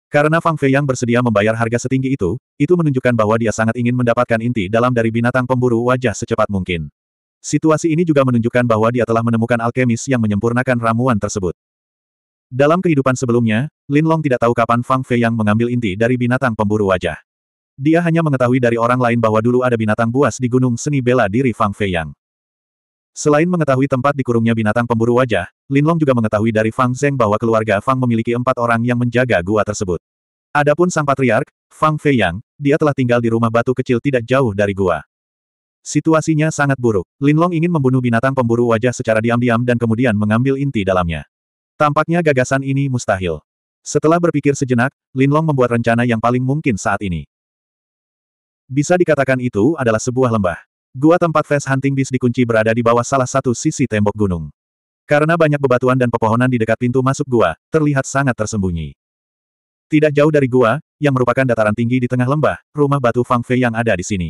Karena Fang Fei Yang bersedia membayar harga setinggi itu, itu menunjukkan bahwa dia sangat ingin mendapatkan inti dalam dari binatang pemburu wajah secepat mungkin. Situasi ini juga menunjukkan bahwa dia telah menemukan alkemis yang menyempurnakan ramuan tersebut. Dalam kehidupan sebelumnya, Lin Long tidak tahu kapan Fang Fei yang mengambil inti dari binatang pemburu wajah. Dia hanya mengetahui dari orang lain bahwa dulu ada binatang buas di gunung seni bela diri Fang Fei yang. Selain mengetahui tempat dikurungnya binatang pemburu wajah, Lin Long juga mengetahui dari Fang Zeng bahwa keluarga Fang memiliki empat orang yang menjaga gua tersebut. Adapun sang patriark, Fang Fei Yang, dia telah tinggal di rumah batu kecil tidak jauh dari gua. Situasinya sangat buruk. Lin Long ingin membunuh binatang pemburu wajah secara diam-diam dan kemudian mengambil inti dalamnya. Tampaknya gagasan ini mustahil. Setelah berpikir sejenak, Linlong membuat rencana yang paling mungkin saat ini. Bisa dikatakan itu adalah sebuah lembah. Gua tempat Fast hunting Beast dikunci berada di bawah salah satu sisi tembok gunung. Karena banyak bebatuan dan pepohonan di dekat pintu masuk gua, terlihat sangat tersembunyi. Tidak jauh dari gua, yang merupakan dataran tinggi di tengah lembah, rumah batu Fang Fei yang ada di sini.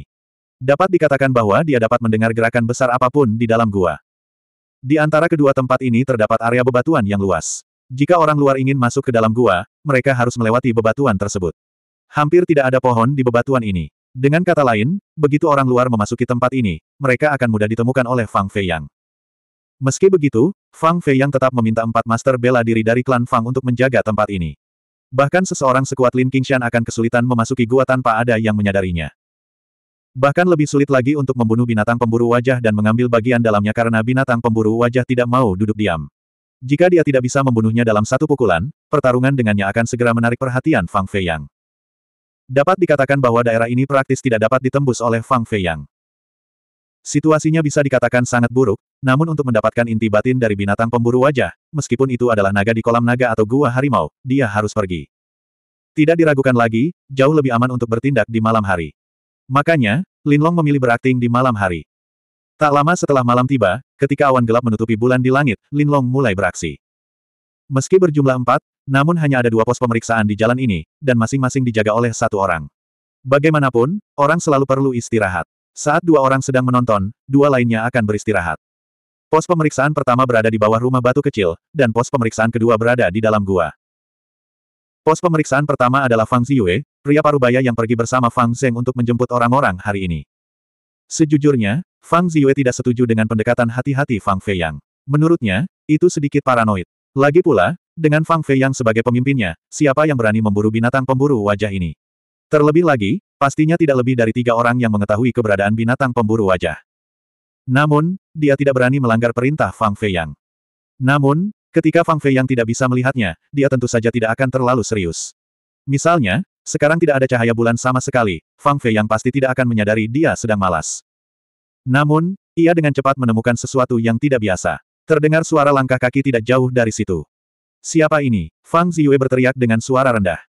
Dapat dikatakan bahwa dia dapat mendengar gerakan besar apapun di dalam gua. Di antara kedua tempat ini terdapat area bebatuan yang luas. Jika orang luar ingin masuk ke dalam gua, mereka harus melewati bebatuan tersebut. Hampir tidak ada pohon di bebatuan ini. Dengan kata lain, begitu orang luar memasuki tempat ini, mereka akan mudah ditemukan oleh Fang Fei yang. Meski begitu, Fang Fei yang tetap meminta empat master bela diri dari klan Fang untuk menjaga tempat ini. Bahkan seseorang sekuat Lin Qingshan akan kesulitan memasuki gua tanpa ada yang menyadarinya. Bahkan lebih sulit lagi untuk membunuh binatang pemburu wajah dan mengambil bagian dalamnya karena binatang pemburu wajah tidak mau duduk diam. Jika dia tidak bisa membunuhnya dalam satu pukulan, pertarungan dengannya akan segera menarik perhatian Fang Feiyang. Dapat dikatakan bahwa daerah ini praktis tidak dapat ditembus oleh Fang Feiyang. Situasinya bisa dikatakan sangat buruk, namun untuk mendapatkan inti batin dari binatang pemburu wajah, meskipun itu adalah naga di kolam naga atau gua harimau, dia harus pergi. Tidak diragukan lagi, jauh lebih aman untuk bertindak di malam hari. Makanya, Linlong memilih berakting di malam hari. Tak lama setelah malam tiba, ketika awan gelap menutupi bulan di langit, Linlong mulai beraksi. Meski berjumlah empat, namun hanya ada dua pos pemeriksaan di jalan ini, dan masing-masing dijaga oleh satu orang. Bagaimanapun, orang selalu perlu istirahat. Saat dua orang sedang menonton, dua lainnya akan beristirahat. Pos pemeriksaan pertama berada di bawah rumah batu kecil, dan pos pemeriksaan kedua berada di dalam gua. Pos pemeriksaan pertama adalah Fang Ziyue, pria parubaya yang pergi bersama Fang Zeng untuk menjemput orang-orang hari ini. Sejujurnya, Fang Ziyue tidak setuju dengan pendekatan hati-hati Fang Feiyang. Menurutnya, itu sedikit paranoid. Lagi pula, dengan Fang Feiyang sebagai pemimpinnya, siapa yang berani memburu binatang pemburu wajah ini? Terlebih lagi, pastinya tidak lebih dari tiga orang yang mengetahui keberadaan binatang pemburu wajah. Namun, dia tidak berani melanggar perintah Fang Feiyang. Namun, Ketika Fang Fei yang tidak bisa melihatnya, dia tentu saja tidak akan terlalu serius. Misalnya, sekarang tidak ada cahaya bulan sama sekali, Fang Fei yang pasti tidak akan menyadari dia sedang malas. Namun, ia dengan cepat menemukan sesuatu yang tidak biasa. Terdengar suara langkah kaki tidak jauh dari situ. Siapa ini? Fang Ziyue berteriak dengan suara rendah.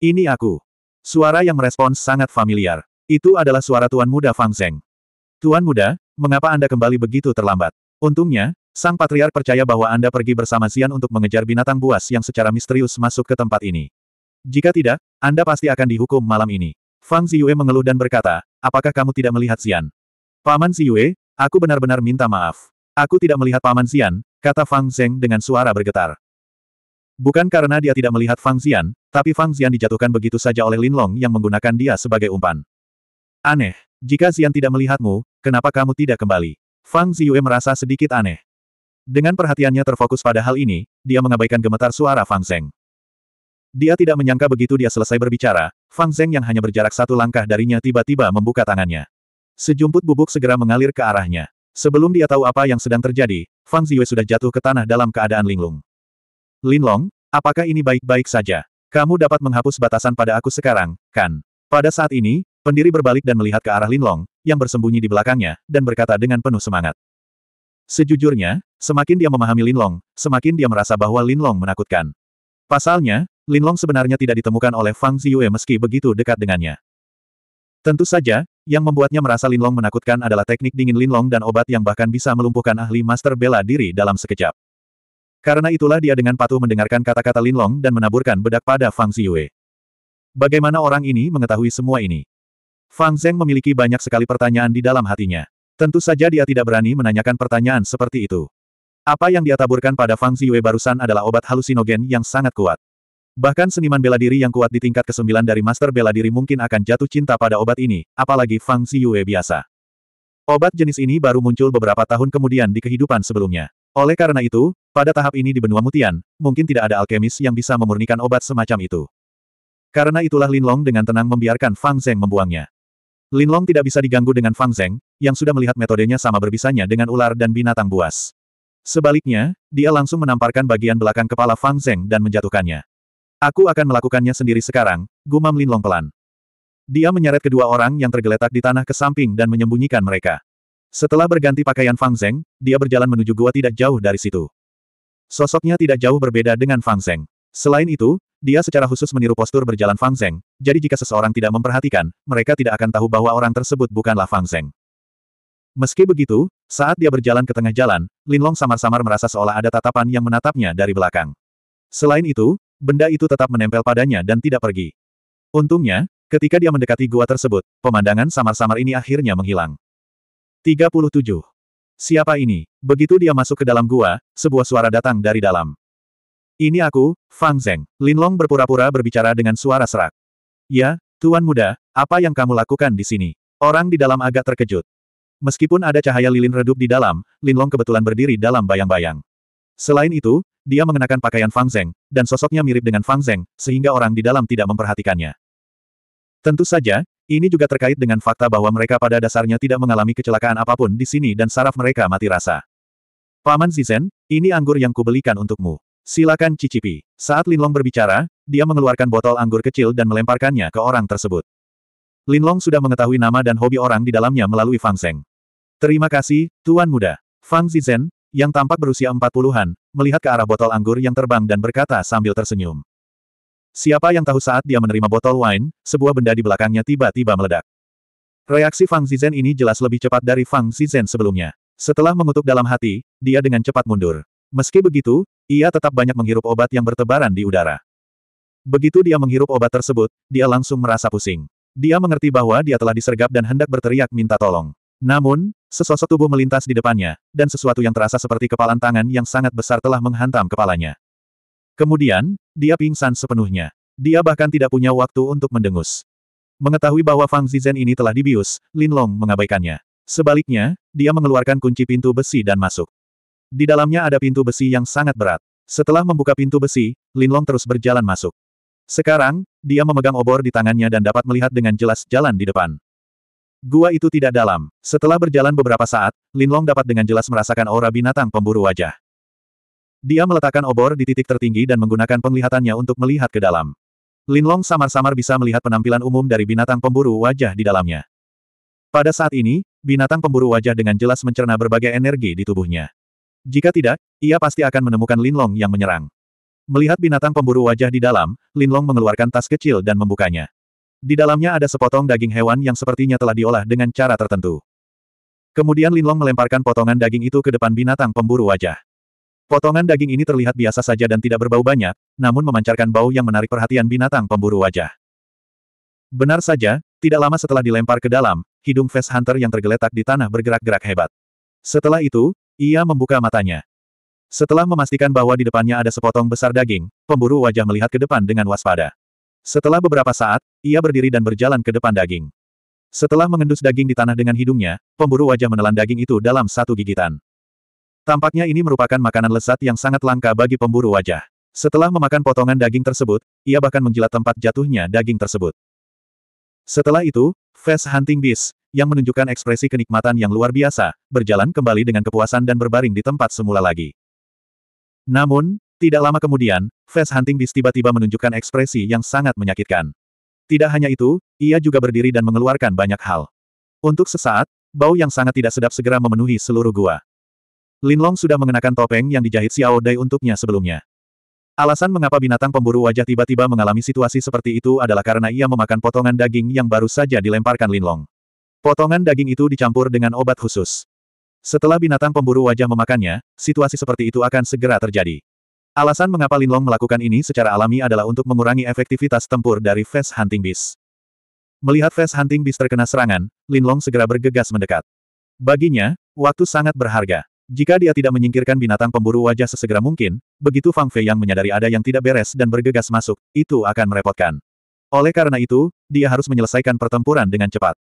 Ini aku. Suara yang merespons sangat familiar. Itu adalah suara tuan muda Fang Zeng. Tuan muda, mengapa Anda kembali begitu terlambat? Untungnya, Sang Patriar percaya bahwa Anda pergi bersama Xian untuk mengejar binatang buas yang secara misterius masuk ke tempat ini. Jika tidak, Anda pasti akan dihukum malam ini. Fang Ziyue mengeluh dan berkata, apakah kamu tidak melihat Xian? Paman Ziyue, aku benar-benar minta maaf. Aku tidak melihat Paman Xian, kata Fang Zeng dengan suara bergetar. Bukan karena dia tidak melihat Fang Xian, tapi Fang Xian dijatuhkan begitu saja oleh Lin Long yang menggunakan dia sebagai umpan. Aneh, jika Xian tidak melihatmu, kenapa kamu tidak kembali? Fang Ziyue merasa sedikit aneh. Dengan perhatiannya terfokus pada hal ini, dia mengabaikan gemetar suara Fang Zeng. Dia tidak menyangka begitu dia selesai berbicara, Fang Zeng yang hanya berjarak satu langkah darinya tiba-tiba membuka tangannya. Sejumput bubuk segera mengalir ke arahnya. Sebelum dia tahu apa yang sedang terjadi, Fang Ziyue sudah jatuh ke tanah dalam keadaan linglung. Linlong, apakah ini baik-baik saja? Kamu dapat menghapus batasan pada aku sekarang, kan? Pada saat ini, pendiri berbalik dan melihat ke arah Linlong, yang bersembunyi di belakangnya, dan berkata dengan penuh semangat. Sejujurnya, Semakin dia memahami Linlong, semakin dia merasa bahwa Linlong menakutkan. Pasalnya, Linlong sebenarnya tidak ditemukan oleh Fang Ziyue meski begitu dekat dengannya. Tentu saja, yang membuatnya merasa Linlong menakutkan adalah teknik dingin Linlong dan obat yang bahkan bisa melumpuhkan ahli master bela diri dalam sekejap. Karena itulah dia dengan patuh mendengarkan kata-kata Linlong dan menaburkan bedak pada Fang Ziyue. Bagaimana orang ini mengetahui semua ini? Fang Zeng memiliki banyak sekali pertanyaan di dalam hatinya. Tentu saja dia tidak berani menanyakan pertanyaan seperti itu. Apa yang dia taburkan pada Fang Ziyue barusan adalah obat halusinogen yang sangat kuat. Bahkan seniman bela diri yang kuat di tingkat ke-9 dari master bela diri mungkin akan jatuh cinta pada obat ini, apalagi Fang Ziyue biasa. Obat jenis ini baru muncul beberapa tahun kemudian di kehidupan sebelumnya. Oleh karena itu, pada tahap ini di benua mutian, mungkin tidak ada alkemis yang bisa memurnikan obat semacam itu. Karena itulah Lin Long dengan tenang membiarkan Fang Zeng membuangnya. Lin Long tidak bisa diganggu dengan Fang Zeng, yang sudah melihat metodenya sama berbisanya dengan ular dan binatang buas. Sebaliknya, dia langsung menamparkan bagian belakang kepala Fang Zeng dan menjatuhkannya. Aku akan melakukannya sendiri sekarang, gumam Lin Long pelan. Dia menyeret kedua orang yang tergeletak di tanah ke samping dan menyembunyikan mereka. Setelah berganti pakaian Fang Zeng, dia berjalan menuju gua tidak jauh dari situ. Sosoknya tidak jauh berbeda dengan Fang Zeng. Selain itu, dia secara khusus meniru postur berjalan Fang Zeng, jadi jika seseorang tidak memperhatikan, mereka tidak akan tahu bahwa orang tersebut bukanlah Fang Zeng. Meski begitu, saat dia berjalan ke tengah jalan, Linlong samar-samar merasa seolah ada tatapan yang menatapnya dari belakang. Selain itu, benda itu tetap menempel padanya dan tidak pergi. Untungnya, ketika dia mendekati gua tersebut, pemandangan samar-samar ini akhirnya menghilang. 37. Siapa ini? Begitu dia masuk ke dalam gua, sebuah suara datang dari dalam. Ini aku, Fang Zeng. Linlong berpura-pura berbicara dengan suara serak. Ya, Tuan Muda, apa yang kamu lakukan di sini? Orang di dalam agak terkejut. Meskipun ada cahaya lilin redup di dalam, Linlong kebetulan berdiri dalam bayang-bayang. Selain itu, dia mengenakan pakaian Fang Zeng, dan sosoknya mirip dengan Fang Zeng, sehingga orang di dalam tidak memperhatikannya. Tentu saja, ini juga terkait dengan fakta bahwa mereka pada dasarnya tidak mengalami kecelakaan apapun di sini dan saraf mereka mati rasa. Paman Zizen, ini anggur yang kubelikan untukmu. Silakan cicipi. Saat Linlong berbicara, dia mengeluarkan botol anggur kecil dan melemparkannya ke orang tersebut. Linlong sudah mengetahui nama dan hobi orang di dalamnya melalui Fang Zeng. Terima kasih, Tuan Muda. Fang Zizhen, yang tampak berusia empat puluhan, melihat ke arah botol anggur yang terbang dan berkata sambil tersenyum. Siapa yang tahu saat dia menerima botol wine, sebuah benda di belakangnya tiba-tiba meledak. Reaksi Fang Zizhen ini jelas lebih cepat dari Fang Zizhen sebelumnya. Setelah mengutuk dalam hati, dia dengan cepat mundur. Meski begitu, ia tetap banyak menghirup obat yang bertebaran di udara. Begitu dia menghirup obat tersebut, dia langsung merasa pusing. Dia mengerti bahwa dia telah disergap dan hendak berteriak minta tolong. Namun, sesosok tubuh melintas di depannya, dan sesuatu yang terasa seperti kepalan tangan yang sangat besar telah menghantam kepalanya. Kemudian, dia pingsan sepenuhnya. Dia bahkan tidak punya waktu untuk mendengus. Mengetahui bahwa Fang Zizhen ini telah dibius, Lin Long mengabaikannya. Sebaliknya, dia mengeluarkan kunci pintu besi dan masuk. Di dalamnya ada pintu besi yang sangat berat. Setelah membuka pintu besi, Lin Long terus berjalan masuk. Sekarang, dia memegang obor di tangannya dan dapat melihat dengan jelas jalan di depan. Gua itu tidak dalam. Setelah berjalan beberapa saat, Linlong dapat dengan jelas merasakan aura binatang pemburu wajah. Dia meletakkan obor di titik tertinggi dan menggunakan penglihatannya untuk melihat ke dalam. Linlong samar-samar bisa melihat penampilan umum dari binatang pemburu wajah di dalamnya. Pada saat ini, binatang pemburu wajah dengan jelas mencerna berbagai energi di tubuhnya. Jika tidak, ia pasti akan menemukan Linlong yang menyerang. Melihat binatang pemburu wajah di dalam, Linlong mengeluarkan tas kecil dan membukanya. Di dalamnya ada sepotong daging hewan yang sepertinya telah diolah dengan cara tertentu. Kemudian Linlong melemparkan potongan daging itu ke depan binatang pemburu wajah. Potongan daging ini terlihat biasa saja dan tidak berbau banyak, namun memancarkan bau yang menarik perhatian binatang pemburu wajah. Benar saja, tidak lama setelah dilempar ke dalam, hidung Face Hunter yang tergeletak di tanah bergerak-gerak hebat. Setelah itu, ia membuka matanya. Setelah memastikan bahwa di depannya ada sepotong besar daging, pemburu wajah melihat ke depan dengan waspada. Setelah beberapa saat, ia berdiri dan berjalan ke depan daging. Setelah mengendus daging di tanah dengan hidungnya, pemburu wajah menelan daging itu dalam satu gigitan. Tampaknya ini merupakan makanan lezat yang sangat langka bagi pemburu wajah. Setelah memakan potongan daging tersebut, ia bahkan menjilat tempat jatuhnya daging tersebut. Setelah itu, Face Hunting Beast, yang menunjukkan ekspresi kenikmatan yang luar biasa, berjalan kembali dengan kepuasan dan berbaring di tempat semula lagi. Namun, tidak lama kemudian, Fast Hunting Beast tiba-tiba menunjukkan ekspresi yang sangat menyakitkan. Tidak hanya itu, ia juga berdiri dan mengeluarkan banyak hal. Untuk sesaat, bau yang sangat tidak sedap segera memenuhi seluruh gua. Linlong sudah mengenakan topeng yang dijahit Xiao Dai untuknya sebelumnya. Alasan mengapa binatang pemburu wajah tiba-tiba mengalami situasi seperti itu adalah karena ia memakan potongan daging yang baru saja dilemparkan Linlong. Potongan daging itu dicampur dengan obat khusus. Setelah binatang pemburu wajah memakannya, situasi seperti itu akan segera terjadi. Alasan mengapa Linlong melakukan ini secara alami adalah untuk mengurangi efektivitas tempur dari Fast Hunting Beast. Melihat Fast Hunting Beast terkena serangan, Linlong segera bergegas mendekat. Baginya, waktu sangat berharga. Jika dia tidak menyingkirkan binatang pemburu wajah sesegera mungkin, begitu Fang Fei yang menyadari ada yang tidak beres dan bergegas masuk, itu akan merepotkan. Oleh karena itu, dia harus menyelesaikan pertempuran dengan cepat.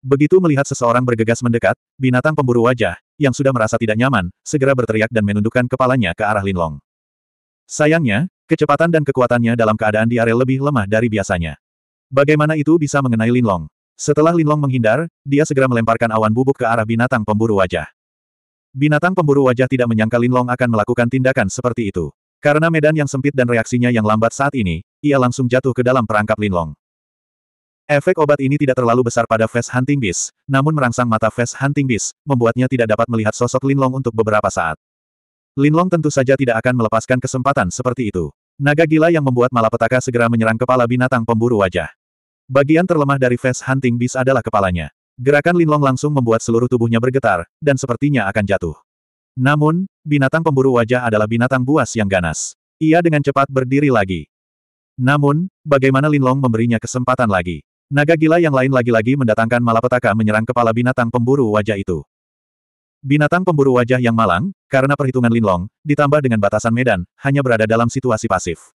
Begitu melihat seseorang bergegas mendekat, binatang pemburu wajah, yang sudah merasa tidak nyaman, segera berteriak dan menundukkan kepalanya ke arah Linlong. Sayangnya, kecepatan dan kekuatannya dalam keadaan diare lebih lemah dari biasanya. Bagaimana itu bisa mengenai Linlong? Setelah Linlong menghindar, dia segera melemparkan awan bubuk ke arah binatang pemburu wajah. Binatang pemburu wajah tidak menyangka Linlong akan melakukan tindakan seperti itu. Karena medan yang sempit dan reaksinya yang lambat saat ini, ia langsung jatuh ke dalam perangkap Linlong. Efek obat ini tidak terlalu besar pada Face Hunting Beast, namun merangsang mata Face Hunting Beast, membuatnya tidak dapat melihat sosok Linlong untuk beberapa saat. Linlong tentu saja tidak akan melepaskan kesempatan seperti itu. Naga gila yang membuat malapetaka segera menyerang kepala binatang pemburu wajah. Bagian terlemah dari face hunting beast adalah kepalanya. Gerakan Linlong langsung membuat seluruh tubuhnya bergetar, dan sepertinya akan jatuh. Namun, binatang pemburu wajah adalah binatang buas yang ganas. Ia dengan cepat berdiri lagi. Namun, bagaimana Linlong memberinya kesempatan lagi? Naga gila yang lain lagi-lagi mendatangkan malapetaka menyerang kepala binatang pemburu wajah itu. Binatang pemburu wajah yang malang, karena perhitungan Linlong, ditambah dengan batasan medan, hanya berada dalam situasi pasif.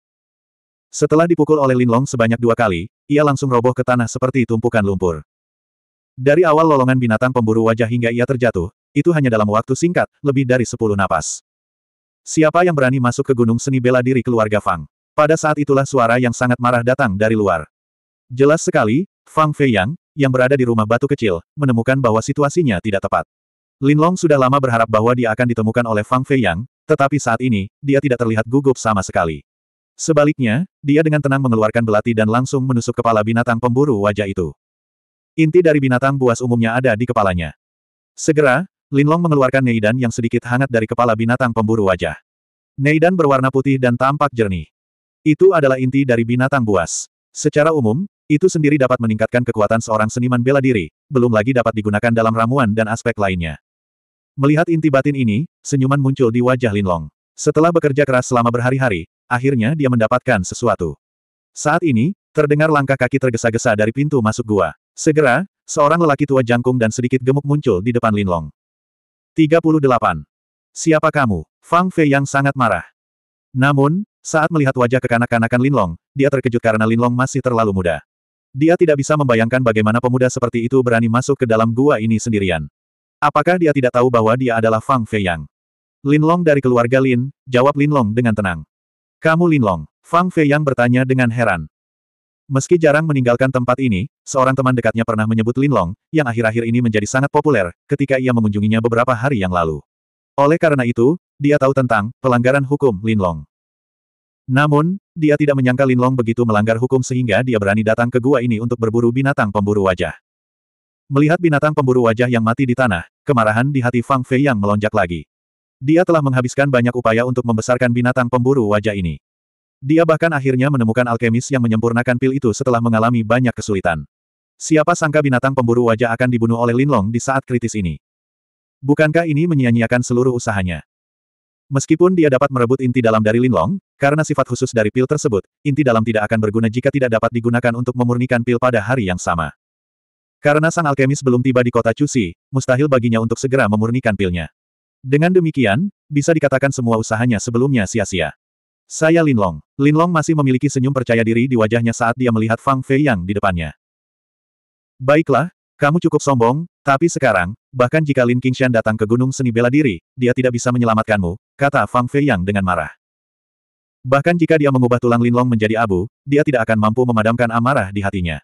Setelah dipukul oleh Linlong sebanyak dua kali, ia langsung roboh ke tanah seperti tumpukan lumpur. Dari awal lolongan binatang pemburu wajah hingga ia terjatuh, itu hanya dalam waktu singkat, lebih dari sepuluh napas. Siapa yang berani masuk ke gunung seni bela diri keluarga Fang? Pada saat itulah suara yang sangat marah datang dari luar. Jelas sekali, Fang Feiyang, yang berada di rumah batu kecil, menemukan bahwa situasinya tidak tepat. Linlong sudah lama berharap bahwa dia akan ditemukan oleh Fang Fei Yang, tetapi saat ini, dia tidak terlihat gugup sama sekali. Sebaliknya, dia dengan tenang mengeluarkan belati dan langsung menusuk kepala binatang pemburu wajah itu. Inti dari binatang buas umumnya ada di kepalanya. Segera, Linlong mengeluarkan Neidan yang sedikit hangat dari kepala binatang pemburu wajah. Neidan berwarna putih dan tampak jernih. Itu adalah inti dari binatang buas. Secara umum, itu sendiri dapat meningkatkan kekuatan seorang seniman bela diri, belum lagi dapat digunakan dalam ramuan dan aspek lainnya. Melihat inti batin ini, senyuman muncul di wajah Linlong. Setelah bekerja keras selama berhari-hari, akhirnya dia mendapatkan sesuatu. Saat ini, terdengar langkah kaki tergesa-gesa dari pintu masuk gua. Segera, seorang lelaki tua jangkung dan sedikit gemuk muncul di depan Linlong. 38. Siapa kamu? Fang Fei yang sangat marah. Namun, saat melihat wajah kekanak-kanakan Linlong, dia terkejut karena Linlong masih terlalu muda. Dia tidak bisa membayangkan bagaimana pemuda seperti itu berani masuk ke dalam gua ini sendirian. Apakah dia tidak tahu bahwa dia adalah Fang Fei Feiyang? Linlong dari keluarga Lin, jawab Linlong dengan tenang. Kamu Linlong, Fang Fei yang bertanya dengan heran. Meski jarang meninggalkan tempat ini, seorang teman dekatnya pernah menyebut Linlong, yang akhir-akhir ini menjadi sangat populer, ketika ia mengunjunginya beberapa hari yang lalu. Oleh karena itu, dia tahu tentang pelanggaran hukum Linlong. Namun, dia tidak menyangka Linlong begitu melanggar hukum sehingga dia berani datang ke gua ini untuk berburu binatang pemburu wajah. Melihat binatang pemburu wajah yang mati di tanah, kemarahan di hati Fang Fei yang melonjak lagi. Dia telah menghabiskan banyak upaya untuk membesarkan binatang pemburu wajah ini. Dia bahkan akhirnya menemukan alkemis yang menyempurnakan pil itu setelah mengalami banyak kesulitan. Siapa sangka binatang pemburu wajah akan dibunuh oleh Lin Long di saat kritis ini. Bukankah ini menyia-nyiakan seluruh usahanya? Meskipun dia dapat merebut inti dalam dari Lin Long, karena sifat khusus dari pil tersebut, inti dalam tidak akan berguna jika tidak dapat digunakan untuk memurnikan pil pada hari yang sama. Karena sang alkemis belum tiba di kota Cusi, mustahil baginya untuk segera memurnikan pilnya. Dengan demikian, bisa dikatakan semua usahanya sebelumnya sia-sia. Saya Linlong. Linlong masih memiliki senyum percaya diri di wajahnya saat dia melihat Fang Fei yang di depannya. Baiklah, kamu cukup sombong, tapi sekarang, bahkan jika Lin Qingshan datang ke Gunung Seni Bela Diri, dia tidak bisa menyelamatkanmu, kata Fang Fei yang dengan marah. Bahkan jika dia mengubah tulang Linlong menjadi abu, dia tidak akan mampu memadamkan amarah di hatinya.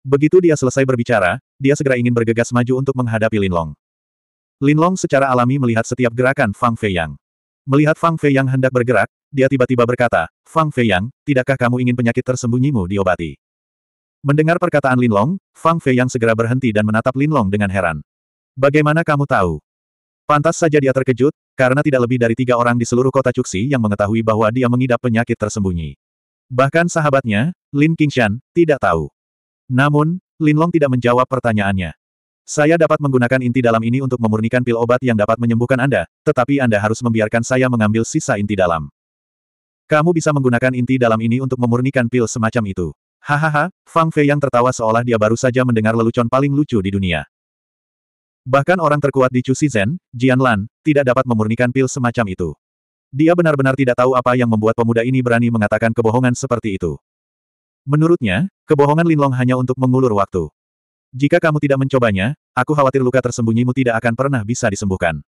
Begitu dia selesai berbicara, dia segera ingin bergegas maju untuk menghadapi Linlong. Linlong secara alami melihat setiap gerakan Fang Fei Yang. Melihat Fang Fei Yang hendak bergerak, dia tiba-tiba berkata, Fang Fei Yang, tidakkah kamu ingin penyakit tersembunyimu diobati? Mendengar perkataan Linlong, Fang Fei Yang segera berhenti dan menatap Linlong dengan heran. Bagaimana kamu tahu? Pantas saja dia terkejut, karena tidak lebih dari tiga orang di seluruh kota Cuxi yang mengetahui bahwa dia mengidap penyakit tersembunyi. Bahkan sahabatnya, Lin Qingshan, tidak tahu. Namun, Linlong tidak menjawab pertanyaannya. Saya dapat menggunakan inti dalam ini untuk memurnikan pil obat yang dapat menyembuhkan Anda, tetapi Anda harus membiarkan saya mengambil sisa inti dalam. Kamu bisa menggunakan inti dalam ini untuk memurnikan pil semacam itu. Hahaha, Fang Fei yang tertawa seolah dia baru saja mendengar lelucon paling lucu di dunia. Bahkan orang terkuat di Chu Zen, Jian Lan, tidak dapat memurnikan pil semacam itu. Dia benar-benar tidak tahu apa yang membuat pemuda ini berani mengatakan kebohongan seperti itu. Menurutnya, kebohongan Linlong hanya untuk mengulur waktu. Jika kamu tidak mencobanya, aku khawatir luka tersembunyimu tidak akan pernah bisa disembuhkan.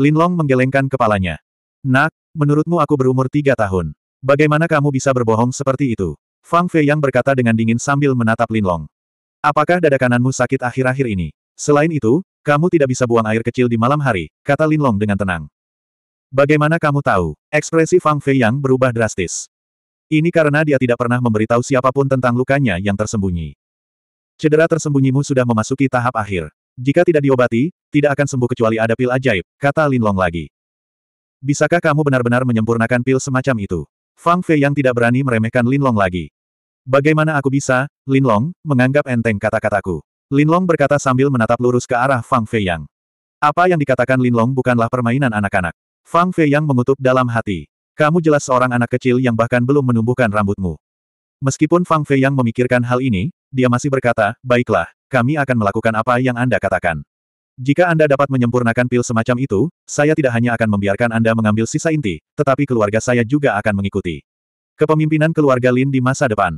Linlong menggelengkan kepalanya. Nak, menurutmu aku berumur tiga tahun. Bagaimana kamu bisa berbohong seperti itu? Fang Fei yang berkata dengan dingin sambil menatap Linlong. Apakah dada kananmu sakit akhir-akhir ini? Selain itu, kamu tidak bisa buang air kecil di malam hari, kata Linlong dengan tenang. Bagaimana kamu tahu? Ekspresi Fang Fei yang berubah drastis. Ini karena dia tidak pernah memberitahu siapapun tentang lukanya yang tersembunyi. Cedera tersembunyimu sudah memasuki tahap akhir. Jika tidak diobati, tidak akan sembuh kecuali ada pil ajaib, kata Linlong lagi. Bisakah kamu benar-benar menyempurnakan pil semacam itu? Fang Fei yang tidak berani meremehkan Linlong lagi. Bagaimana aku bisa, Linlong, menganggap enteng kata-kataku. Linlong berkata sambil menatap lurus ke arah Fang Fei Yang. Apa yang dikatakan Linlong bukanlah permainan anak-anak. Fang Fei Yang mengutuk dalam hati. Kamu jelas seorang anak kecil yang bahkan belum menumbuhkan rambutmu. Meskipun Fang Fei yang memikirkan hal ini, dia masih berkata, baiklah, kami akan melakukan apa yang Anda katakan. Jika Anda dapat menyempurnakan pil semacam itu, saya tidak hanya akan membiarkan Anda mengambil sisa inti, tetapi keluarga saya juga akan mengikuti. Kepemimpinan keluarga Lin di masa depan.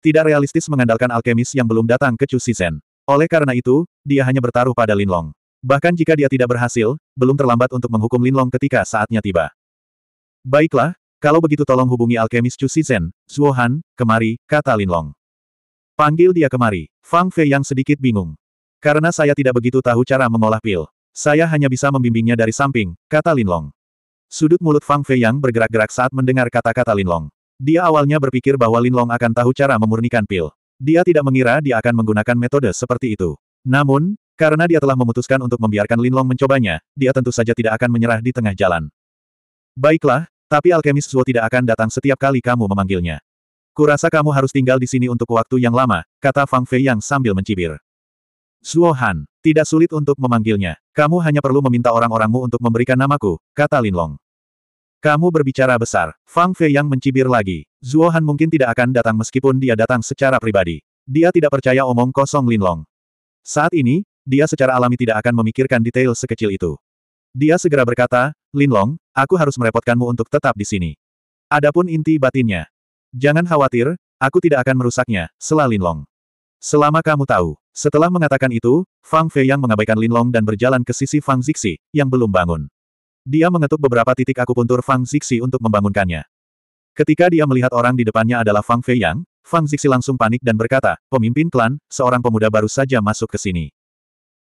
Tidak realistis mengandalkan alkemis yang belum datang ke Chu Shizhen. Oleh karena itu, dia hanya bertaruh pada Lin Long. Bahkan jika dia tidak berhasil, belum terlambat untuk menghukum Lin Long ketika saatnya tiba. Baiklah, kalau begitu tolong hubungi alkemis Chu Shizhen, Zhuo kemari, kata Linlong. Panggil dia kemari. Fang Fei yang sedikit bingung. Karena saya tidak begitu tahu cara mengolah pil. Saya hanya bisa membimbingnya dari samping, kata Linlong. Sudut mulut Fang Fei yang bergerak-gerak saat mendengar kata-kata Linlong. Dia awalnya berpikir bahwa Linlong akan tahu cara memurnikan pil. Dia tidak mengira dia akan menggunakan metode seperti itu. Namun, karena dia telah memutuskan untuk membiarkan Linlong mencobanya, dia tentu saja tidak akan menyerah di tengah jalan. Baiklah, tapi alkemis Zuo tidak akan datang setiap kali kamu memanggilnya. Kurasa kamu harus tinggal di sini untuk waktu yang lama, kata Fang Fei yang sambil mencibir. Zuo Han, tidak sulit untuk memanggilnya. Kamu hanya perlu meminta orang-orangmu untuk memberikan namaku, kata Lin Long. Kamu berbicara besar, Fang Fei yang mencibir lagi. Zuo Han mungkin tidak akan datang meskipun dia datang secara pribadi. Dia tidak percaya omong kosong Lin Long. Saat ini, dia secara alami tidak akan memikirkan detail sekecil itu. Dia segera berkata, Linlong, aku harus merepotkanmu untuk tetap di sini. Adapun inti batinnya. Jangan khawatir, aku tidak akan merusaknya, selah Linlong. Selama kamu tahu. Setelah mengatakan itu, Fang Fei yang mengabaikan Linlong dan berjalan ke sisi Fang Zixi, yang belum bangun. Dia mengetuk beberapa titik akupuntur Fang Zixi untuk membangunkannya. Ketika dia melihat orang di depannya adalah Fang Fei yang, Fang Zixi langsung panik dan berkata, pemimpin klan, seorang pemuda baru saja masuk ke sini.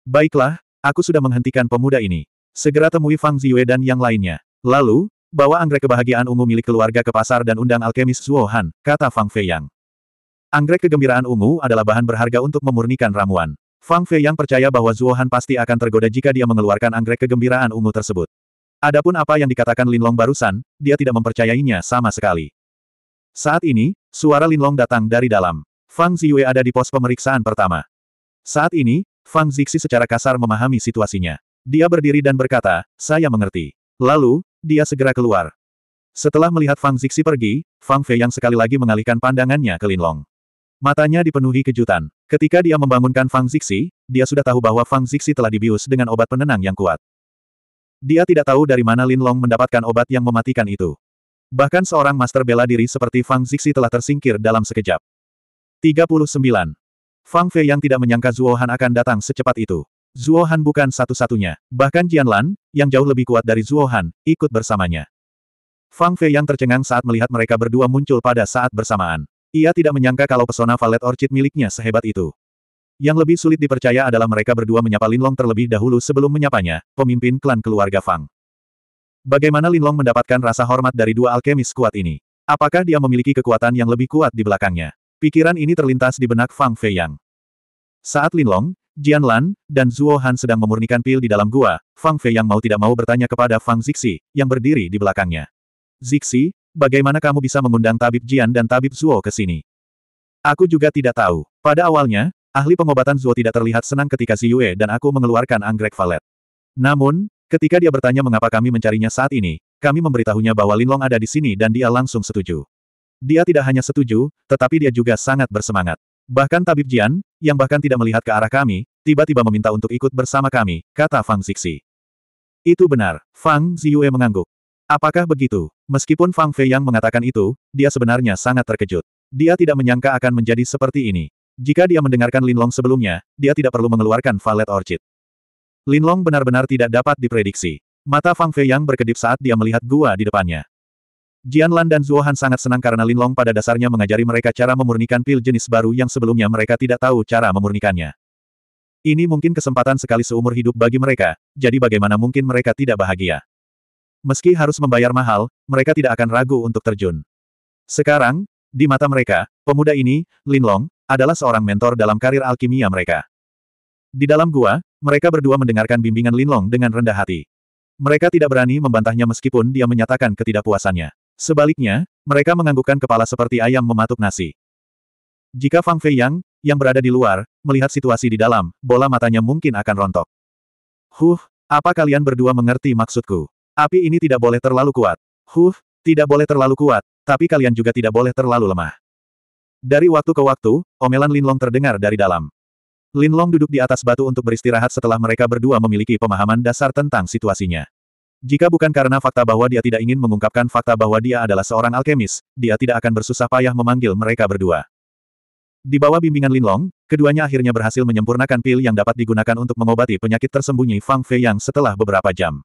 Baiklah, aku sudah menghentikan pemuda ini. Segera temui Fang Ziyue dan yang lainnya. Lalu, bawa anggrek kebahagiaan ungu milik keluarga ke pasar dan undang alkemis Zuo Han, kata Fang Feiyang. Anggrek kegembiraan ungu adalah bahan berharga untuk memurnikan ramuan. Fang Fei yang percaya bahwa Zuo Han pasti akan tergoda jika dia mengeluarkan anggrek kegembiraan ungu tersebut. Adapun apa yang dikatakan Lin Long barusan, dia tidak mempercayainya sama sekali. Saat ini, suara Lin Long datang dari dalam. Fang Ziyue ada di pos pemeriksaan pertama. Saat ini, Fang Zixi secara kasar memahami situasinya. Dia berdiri dan berkata, saya mengerti. Lalu, dia segera keluar. Setelah melihat Fang Zixi pergi, Fang Fei yang sekali lagi mengalihkan pandangannya ke Lin Long. Matanya dipenuhi kejutan. Ketika dia membangunkan Fang Zixi, dia sudah tahu bahwa Fang Zixi telah dibius dengan obat penenang yang kuat. Dia tidak tahu dari mana Lin Long mendapatkan obat yang mematikan itu. Bahkan seorang master bela diri seperti Fang Zixi telah tersingkir dalam sekejap. 39. Fang Fei yang tidak menyangka Zuohan akan datang secepat itu. Zuo Han bukan satu-satunya, bahkan Jian Lan, yang jauh lebih kuat dari Zuo Han, ikut bersamanya. Fang Fei yang tercengang saat melihat mereka berdua muncul pada saat bersamaan. Ia tidak menyangka kalau pesona Valet Orchid miliknya sehebat itu. Yang lebih sulit dipercaya adalah mereka berdua menyapa Lin Long terlebih dahulu sebelum menyapanya, pemimpin klan keluarga Fang. Bagaimana Lin Long mendapatkan rasa hormat dari dua alkemis kuat ini? Apakah dia memiliki kekuatan yang lebih kuat di belakangnya? Pikiran ini terlintas di benak Fang Fei yang Saat Linlong, Jian Lan, dan Zhuo Han sedang memurnikan pil di dalam gua, Fang Fei yang mau tidak mau bertanya kepada Fang Zixi, yang berdiri di belakangnya. Zixi, bagaimana kamu bisa mengundang Tabib Jian dan Tabib Zhuo ke sini? Aku juga tidak tahu. Pada awalnya, ahli pengobatan Zhuo tidak terlihat senang ketika Si Yue dan aku mengeluarkan anggrek valet. Namun, ketika dia bertanya mengapa kami mencarinya saat ini, kami memberitahunya bahwa Linlong ada di sini dan dia langsung setuju. Dia tidak hanya setuju, tetapi dia juga sangat bersemangat. Bahkan Tabib Jian, yang bahkan tidak melihat ke arah kami, tiba-tiba meminta untuk ikut bersama kami, kata Fang Zixi. Itu benar, Fang Ziyue mengangguk. Apakah begitu? Meskipun Fang Fei yang mengatakan itu, dia sebenarnya sangat terkejut. Dia tidak menyangka akan menjadi seperti ini. Jika dia mendengarkan Linlong sebelumnya, dia tidak perlu mengeluarkan Valet Orchid. Linlong benar-benar tidak dapat diprediksi. Mata Fang Fei yang berkedip saat dia melihat gua di depannya. Jian Lan dan Zuohan sangat senang karena Linlong pada dasarnya mengajari mereka cara memurnikan pil jenis baru yang sebelumnya mereka tidak tahu cara memurnikannya. Ini mungkin kesempatan sekali seumur hidup bagi mereka, jadi bagaimana mungkin mereka tidak bahagia. Meski harus membayar mahal, mereka tidak akan ragu untuk terjun. Sekarang, di mata mereka, pemuda ini, Lin Long, adalah seorang mentor dalam karir alkimia mereka. Di dalam gua, mereka berdua mendengarkan bimbingan Lin Long dengan rendah hati. Mereka tidak berani membantahnya meskipun dia menyatakan ketidakpuasannya. Sebaliknya, mereka menganggukkan kepala seperti ayam mematuk nasi. Jika Fang Fei Yang, yang berada di luar, melihat situasi di dalam, bola matanya mungkin akan rontok. Huh, apa kalian berdua mengerti maksudku? Api ini tidak boleh terlalu kuat. Huh, tidak boleh terlalu kuat, tapi kalian juga tidak boleh terlalu lemah. Dari waktu ke waktu, omelan Linlong terdengar dari dalam. Linlong duduk di atas batu untuk beristirahat setelah mereka berdua memiliki pemahaman dasar tentang situasinya. Jika bukan karena fakta bahwa dia tidak ingin mengungkapkan fakta bahwa dia adalah seorang alkemis, dia tidak akan bersusah payah memanggil mereka berdua. Di bawah bimbingan Linlong, keduanya akhirnya berhasil menyempurnakan pil yang dapat digunakan untuk mengobati penyakit tersembunyi Fang Fei yang setelah beberapa jam.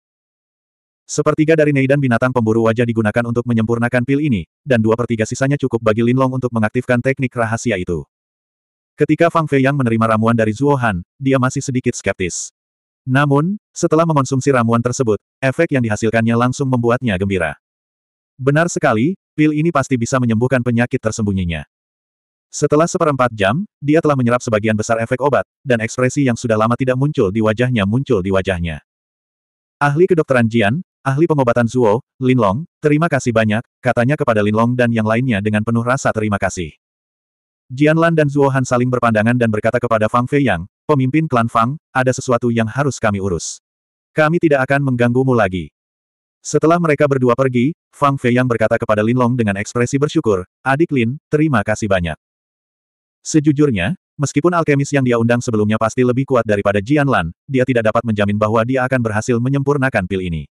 Sepertiga dari Nei dan binatang pemburu wajah digunakan untuk menyempurnakan pil ini, dan dua pertiga sisanya cukup bagi Linlong untuk mengaktifkan teknik rahasia itu. Ketika Fang Fei yang menerima ramuan dari Zhuo Han, dia masih sedikit skeptis. Namun, setelah mengonsumsi ramuan tersebut, efek yang dihasilkannya langsung membuatnya gembira. Benar sekali, pil ini pasti bisa menyembuhkan penyakit tersembunyinya. Setelah seperempat jam, dia telah menyerap sebagian besar efek obat, dan ekspresi yang sudah lama tidak muncul di wajahnya muncul di wajahnya. Ahli kedokteran Jian, ahli pengobatan Zuo, Linlong, terima kasih banyak, katanya kepada Linlong dan yang lainnya dengan penuh rasa terima kasih. Jian Lan dan Zuo Han saling berpandangan dan berkata kepada Fang Fei Yang, pemimpin klan Fang, ada sesuatu yang harus kami urus. Kami tidak akan mengganggumu lagi. Setelah mereka berdua pergi, Fang Fei Yang berkata kepada Linlong dengan ekspresi bersyukur, Adik Lin, terima kasih banyak. Sejujurnya, meskipun alkemis yang dia undang sebelumnya pasti lebih kuat daripada Jian Lan, dia tidak dapat menjamin bahwa dia akan berhasil menyempurnakan pil ini.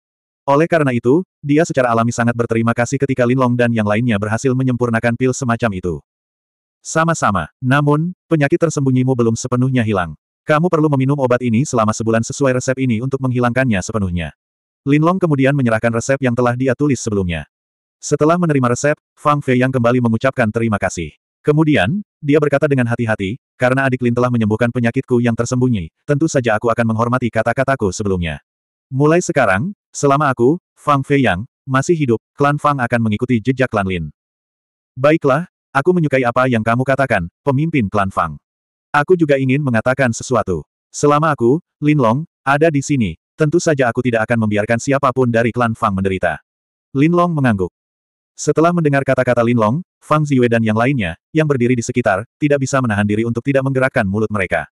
Oleh karena itu, dia secara alami sangat berterima kasih ketika Lin Long dan yang lainnya berhasil menyempurnakan pil semacam itu. Sama-sama, namun, penyakit tersembunyimu belum sepenuhnya hilang. Kamu perlu meminum obat ini selama sebulan sesuai resep ini untuk menghilangkannya sepenuhnya. Lin Long kemudian menyerahkan resep yang telah dia tulis sebelumnya. Setelah menerima resep, Fang Fei yang kembali mengucapkan terima kasih. Kemudian, dia berkata dengan hati-hati, karena adik Lin telah menyembuhkan penyakitku yang tersembunyi, tentu saja aku akan menghormati kata-kataku sebelumnya. Mulai sekarang, selama aku, Fang Fei Yang, masih hidup, klan Fang akan mengikuti jejak klan Lin. Baiklah, aku menyukai apa yang kamu katakan, pemimpin klan Fang. Aku juga ingin mengatakan sesuatu. Selama aku, Lin Long, ada di sini, tentu saja aku tidak akan membiarkan siapapun dari klan Fang menderita. Lin Long mengangguk. Setelah mendengar kata-kata Lin Long, Fang Ziwei dan yang lainnya, yang berdiri di sekitar, tidak bisa menahan diri untuk tidak menggerakkan mulut mereka.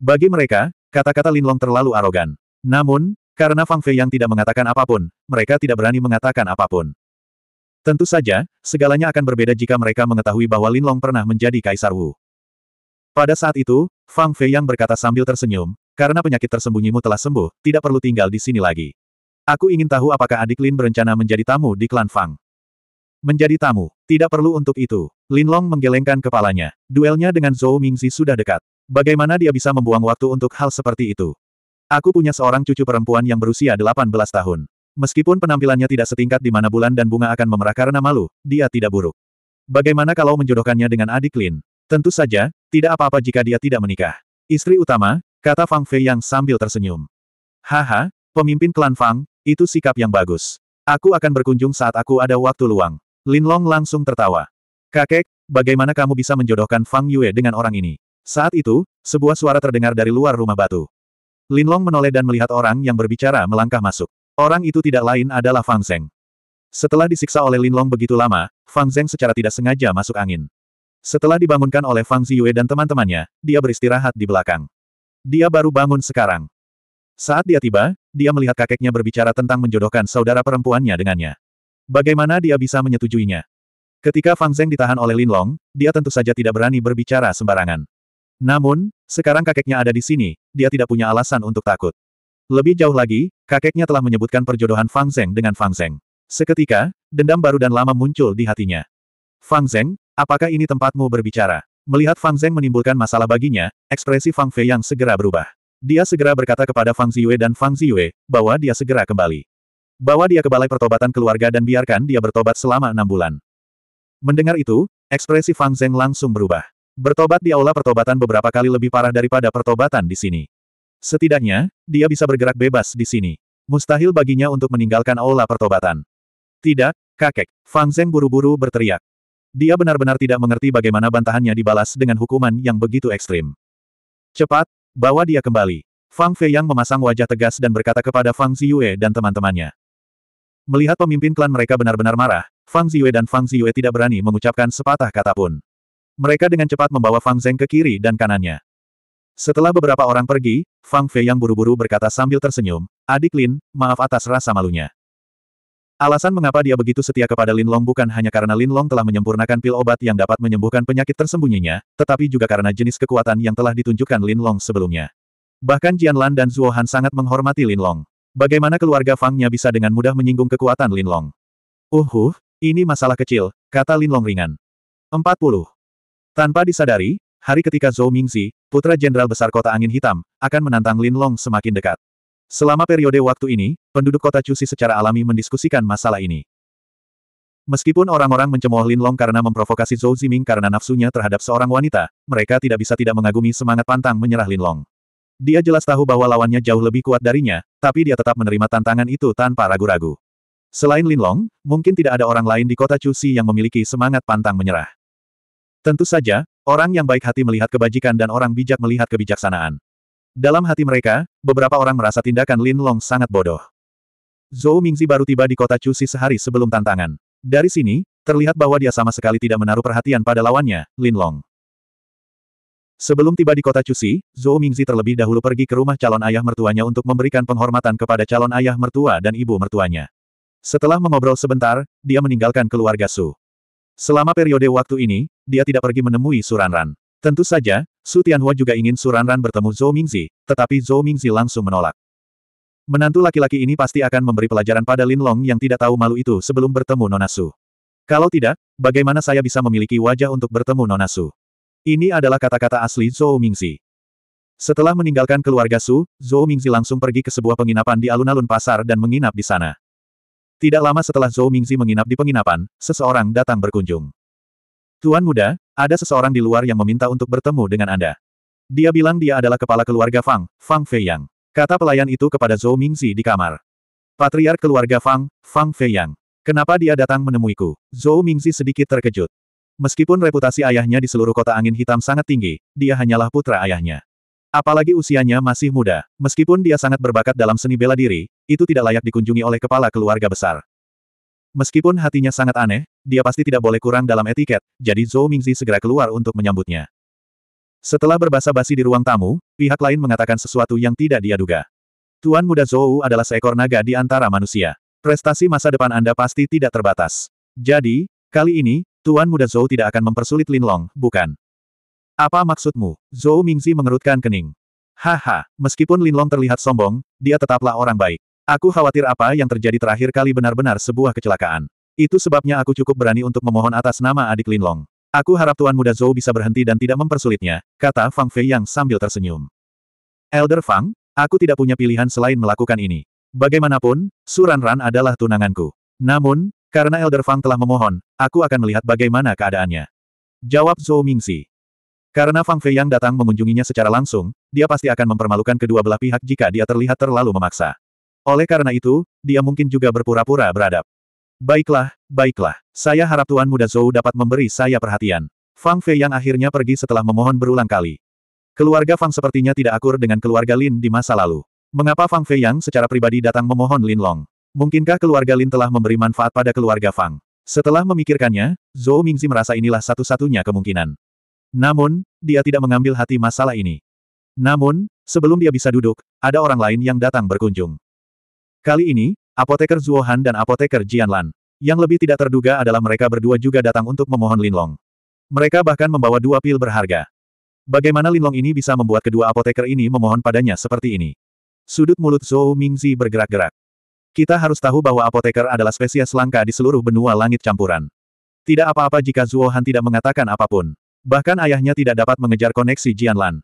Bagi mereka, kata-kata Lin Long terlalu arogan. Namun, karena Fang Fei yang tidak mengatakan apapun, mereka tidak berani mengatakan apapun. Tentu saja, segalanya akan berbeda jika mereka mengetahui bahwa Lin Long pernah menjadi Kaisar Wu. Pada saat itu, Fang Fei yang berkata sambil tersenyum, karena penyakit tersembunyimu telah sembuh, tidak perlu tinggal di sini lagi. Aku ingin tahu apakah adik Lin berencana menjadi tamu di klan Fang. Menjadi tamu, tidak perlu untuk itu. Lin Long menggelengkan kepalanya. Duelnya dengan Zhou Mingzi sudah dekat. Bagaimana dia bisa membuang waktu untuk hal seperti itu? Aku punya seorang cucu perempuan yang berusia 18 tahun. Meskipun penampilannya tidak setingkat di mana bulan dan bunga akan memerah karena malu, dia tidak buruk. Bagaimana kalau menjodohkannya dengan adik Lin? Tentu saja, tidak apa-apa jika dia tidak menikah. Istri utama, kata Fang Fei yang sambil tersenyum. Haha, pemimpin klan Fang, itu sikap yang bagus. Aku akan berkunjung saat aku ada waktu luang. Linlong langsung tertawa. Kakek, bagaimana kamu bisa menjodohkan Fang Yue dengan orang ini? Saat itu, sebuah suara terdengar dari luar rumah batu. Linlong menoleh dan melihat orang yang berbicara melangkah masuk. Orang itu tidak lain adalah Fang Zeng. Setelah disiksa oleh Linlong begitu lama, Fang Zeng secara tidak sengaja masuk angin. Setelah dibangunkan oleh Fang Ziyue dan teman-temannya, dia beristirahat di belakang. Dia baru bangun sekarang. Saat dia tiba, dia melihat kakeknya berbicara tentang menjodohkan saudara perempuannya dengannya. Bagaimana dia bisa menyetujuinya? Ketika Fang Zeng ditahan oleh Lin Long, dia tentu saja tidak berani berbicara sembarangan. Namun, sekarang kakeknya ada di sini, dia tidak punya alasan untuk takut. Lebih jauh lagi, kakeknya telah menyebutkan perjodohan Fang Zeng dengan Fang Zeng. Seketika, dendam baru dan lama muncul di hatinya. Fang Zeng, apakah ini tempatmu berbicara? Melihat Fang Zeng menimbulkan masalah baginya, ekspresi Fang Fei yang segera berubah. Dia segera berkata kepada Fang Ziyue dan Fang Ziyue, bahwa dia segera kembali. Bawa dia ke balai pertobatan keluarga dan biarkan dia bertobat selama enam bulan. Mendengar itu, ekspresi Fang Zeng langsung berubah. Bertobat di aula pertobatan beberapa kali lebih parah daripada pertobatan di sini. Setidaknya, dia bisa bergerak bebas di sini. Mustahil baginya untuk meninggalkan aula pertobatan. Tidak, kakek. Fang Zeng buru-buru berteriak. Dia benar-benar tidak mengerti bagaimana bantahannya dibalas dengan hukuman yang begitu ekstrim. Cepat, bawa dia kembali. Fang Fei yang memasang wajah tegas dan berkata kepada Fang Ziyue dan teman-temannya. Melihat pemimpin klan mereka benar-benar marah, Fang Ziyue dan Fang Ziyue tidak berani mengucapkan sepatah kata pun. Mereka dengan cepat membawa Fang Zeng ke kiri dan kanannya. Setelah beberapa orang pergi, Fang Fei yang buru-buru berkata sambil tersenyum, Adik Lin, maaf atas rasa malunya. Alasan mengapa dia begitu setia kepada Lin Long bukan hanya karena Lin Long telah menyempurnakan pil obat yang dapat menyembuhkan penyakit tersembunyinya, tetapi juga karena jenis kekuatan yang telah ditunjukkan Lin Long sebelumnya. Bahkan Jian Lan dan Zuo Han sangat menghormati Lin Long. Bagaimana keluarga Fangnya bisa dengan mudah menyinggung kekuatan Linlong? Uhuh, ini masalah kecil, kata Linlong ringan. 40. Tanpa disadari, hari ketika Zhou Mingzi, putra jenderal besar kota angin hitam, akan menantang Linlong semakin dekat. Selama periode waktu ini, penduduk kota Cusi secara alami mendiskusikan masalah ini. Meskipun orang-orang mencemooh Lin Long karena memprovokasi Zhou Ziming karena nafsunya terhadap seorang wanita, mereka tidak bisa tidak mengagumi semangat pantang menyerah Lin Long. Dia jelas tahu bahwa lawannya jauh lebih kuat darinya, tapi dia tetap menerima tantangan itu tanpa ragu-ragu. Selain Lin Long, mungkin tidak ada orang lain di kota Cusi yang memiliki semangat pantang menyerah. Tentu saja, orang yang baik hati melihat kebajikan dan orang bijak melihat kebijaksanaan. Dalam hati mereka, beberapa orang merasa tindakan Lin Long sangat bodoh. Zhou Mingzi baru tiba di kota Cusi sehari sebelum tantangan. Dari sini, terlihat bahwa dia sama sekali tidak menaruh perhatian pada lawannya, Lin Long. Sebelum tiba di kota Cusi, Zhou Mingzi terlebih dahulu pergi ke rumah calon ayah mertuanya untuk memberikan penghormatan kepada calon ayah mertua dan ibu mertuanya. Setelah mengobrol sebentar, dia meninggalkan keluarga Su. Selama periode waktu ini, dia tidak pergi menemui Su Suranran. Tentu saja, Su Tianhua juga ingin Su Suranran bertemu Zhou Mingzi, tetapi Zhou Mingzi langsung menolak. Menantu laki-laki ini pasti akan memberi pelajaran pada Lin Long yang tidak tahu malu itu sebelum bertemu Nona Su. Kalau tidak, bagaimana saya bisa memiliki wajah untuk bertemu Nona Su? Ini adalah kata-kata asli Zhou Mingzi. Setelah meninggalkan keluarga Su, Zhou Mingzi langsung pergi ke sebuah penginapan di alun-alun pasar dan menginap di sana. Tidak lama setelah Zhou Mingzi menginap di penginapan, seseorang datang berkunjung. Tuan muda, ada seseorang di luar yang meminta untuk bertemu dengan Anda. Dia bilang dia adalah kepala keluarga Fang, Fang Feiyang. Kata pelayan itu kepada Zhou Mingzi di kamar. Patriark keluarga Fang, Fang Feiyang. Kenapa dia datang menemuiku? Zhou Mingzi sedikit terkejut. Meskipun reputasi ayahnya di seluruh kota angin hitam sangat tinggi, dia hanyalah putra ayahnya. Apalagi usianya masih muda, meskipun dia sangat berbakat dalam seni bela diri, itu tidak layak dikunjungi oleh kepala keluarga besar. Meskipun hatinya sangat aneh, dia pasti tidak boleh kurang dalam etiket, jadi Zhou Mingzi segera keluar untuk menyambutnya. Setelah berbahasa basi di ruang tamu, pihak lain mengatakan sesuatu yang tidak dia duga. Tuan muda Zhou adalah seekor naga di antara manusia. Prestasi masa depan Anda pasti tidak terbatas. Jadi, Kali ini, Tuan Muda Zhou tidak akan mempersulit Linlong, bukan? Apa maksudmu? Zhou Mingzi mengerutkan kening. Haha, meskipun Linlong terlihat sombong, dia tetaplah orang baik. Aku khawatir apa yang terjadi terakhir kali benar-benar sebuah kecelakaan. Itu sebabnya aku cukup berani untuk memohon atas nama adik Linlong. Aku harap Tuan Muda Zhou bisa berhenti dan tidak mempersulitnya, kata Fang Fei yang sambil tersenyum. Elder Fang, aku tidak punya pilihan selain melakukan ini. Bagaimanapun, Suran Ran adalah tunanganku. Namun, karena Elder Fang telah memohon, aku akan melihat bagaimana keadaannya. Jawab Zhou Mingxi. Karena Fang Fei yang datang mengunjunginya secara langsung, dia pasti akan mempermalukan kedua belah pihak jika dia terlihat terlalu memaksa. Oleh karena itu, dia mungkin juga berpura-pura beradab. Baiklah, baiklah. Saya harap Tuan Muda Zhou dapat memberi saya perhatian. Fang Fei yang akhirnya pergi setelah memohon berulang kali. Keluarga Fang sepertinya tidak akur dengan keluarga Lin di masa lalu. Mengapa Fang Fei yang secara pribadi datang memohon Lin Long? Mungkinkah keluarga Lin telah memberi manfaat pada keluarga Fang? Setelah memikirkannya, Zhou Mingzi merasa inilah satu-satunya kemungkinan. Namun, dia tidak mengambil hati masalah ini. Namun, sebelum dia bisa duduk, ada orang lain yang datang berkunjung. Kali ini, apoteker Zuohan dan apoteker Jianlan. Yang lebih tidak terduga adalah mereka berdua juga datang untuk memohon Linlong. Mereka bahkan membawa dua pil berharga. Bagaimana Linlong ini bisa membuat kedua apoteker ini memohon padanya seperti ini? Sudut mulut Zhou Mingzi bergerak-gerak. Kita harus tahu bahwa apoteker adalah spesies langka di seluruh benua langit campuran. Tidak apa-apa jika Zuo Han tidak mengatakan apapun. Bahkan ayahnya tidak dapat mengejar koneksi Jian Lan.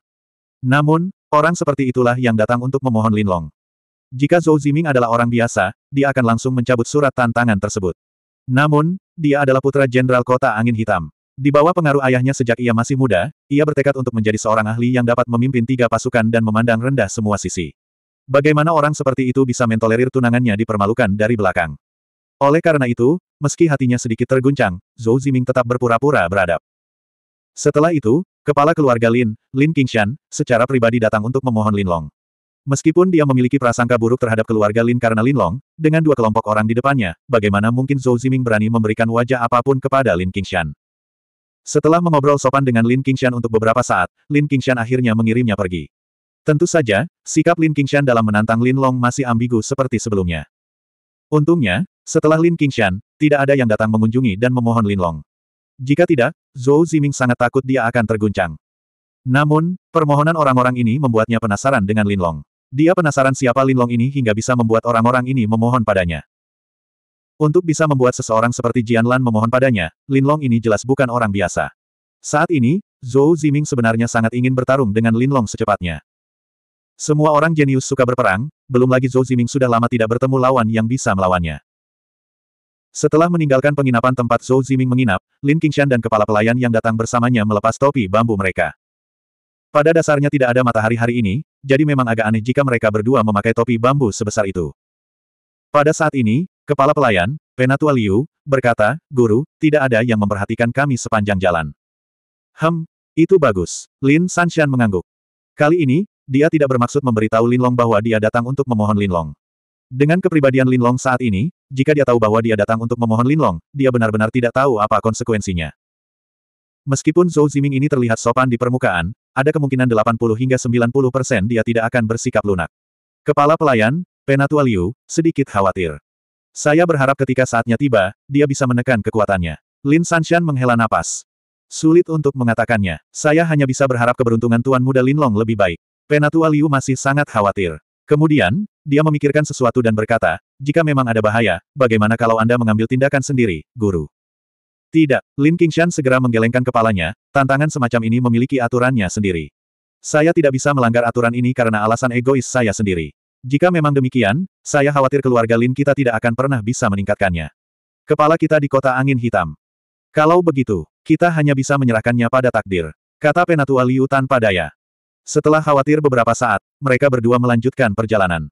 Namun, orang seperti itulah yang datang untuk memohon Linlong. Jika Zhou Ziming adalah orang biasa, dia akan langsung mencabut surat tantangan tersebut. Namun, dia adalah putra jenderal kota angin hitam. Di bawah pengaruh ayahnya sejak ia masih muda, ia bertekad untuk menjadi seorang ahli yang dapat memimpin tiga pasukan dan memandang rendah semua sisi. Bagaimana orang seperti itu bisa mentolerir tunangannya dipermalukan dari belakang? Oleh karena itu, meski hatinya sedikit terguncang, Zhou Ziming tetap berpura-pura beradab. Setelah itu, kepala keluarga Lin, Lin Qingshan, secara pribadi datang untuk memohon Lin Long. Meskipun dia memiliki prasangka buruk terhadap keluarga Lin karena Lin Long, dengan dua kelompok orang di depannya, bagaimana mungkin Zhou Ziming berani memberikan wajah apapun kepada Lin Qingshan? Setelah mengobrol sopan dengan Lin Qingshan untuk beberapa saat, Lin Qingshan akhirnya mengirimnya pergi. Tentu saja, sikap Lin Qingshan dalam menantang Lin Long masih ambigu seperti sebelumnya. Untungnya, setelah Lin Qingshan, tidak ada yang datang mengunjungi dan memohon Lin Long. Jika tidak, Zhou Ziming sangat takut dia akan terguncang. Namun, permohonan orang-orang ini membuatnya penasaran dengan Lin Long. Dia penasaran siapa Lin Long ini hingga bisa membuat orang-orang ini memohon padanya. Untuk bisa membuat seseorang seperti Jian Lan memohon padanya, Lin Long ini jelas bukan orang biasa. Saat ini, Zhou Ziming sebenarnya sangat ingin bertarung dengan Lin Long secepatnya. Semua orang jenius suka berperang, belum lagi Zhou Ziming sudah lama tidak bertemu lawan yang bisa melawannya. Setelah meninggalkan penginapan tempat Zhou Ziming menginap, Lin Qingshan dan kepala pelayan yang datang bersamanya melepas topi bambu mereka. Pada dasarnya tidak ada matahari hari ini, jadi memang agak aneh jika mereka berdua memakai topi bambu sebesar itu. Pada saat ini, kepala pelayan, Penatua Liu, berkata, Guru, tidak ada yang memperhatikan kami sepanjang jalan. Hem, itu bagus. Lin Sanshan mengangguk. Kali ini, dia tidak bermaksud memberitahu Linlong bahwa dia datang untuk memohon Linlong. Dengan kepribadian Linlong saat ini, jika dia tahu bahwa dia datang untuk memohon Linlong, dia benar-benar tidak tahu apa konsekuensinya. Meskipun Zhou Ziming ini terlihat sopan di permukaan, ada kemungkinan 80 hingga 90 persen dia tidak akan bersikap lunak. Kepala pelayan, Penatua Liu, sedikit khawatir. Saya berharap ketika saatnya tiba, dia bisa menekan kekuatannya. Lin Sanshan menghela napas. Sulit untuk mengatakannya. Saya hanya bisa berharap keberuntungan Tuan Muda Linlong lebih baik. Penatua Liu masih sangat khawatir. Kemudian, dia memikirkan sesuatu dan berkata, jika memang ada bahaya, bagaimana kalau Anda mengambil tindakan sendiri, guru? Tidak, Lin Qingshan segera menggelengkan kepalanya, tantangan semacam ini memiliki aturannya sendiri. Saya tidak bisa melanggar aturan ini karena alasan egois saya sendiri. Jika memang demikian, saya khawatir keluarga Lin kita tidak akan pernah bisa meningkatkannya. Kepala kita di kota angin hitam. Kalau begitu, kita hanya bisa menyerahkannya pada takdir. Kata Penatua Liu tanpa daya. Setelah khawatir beberapa saat, mereka berdua melanjutkan perjalanan.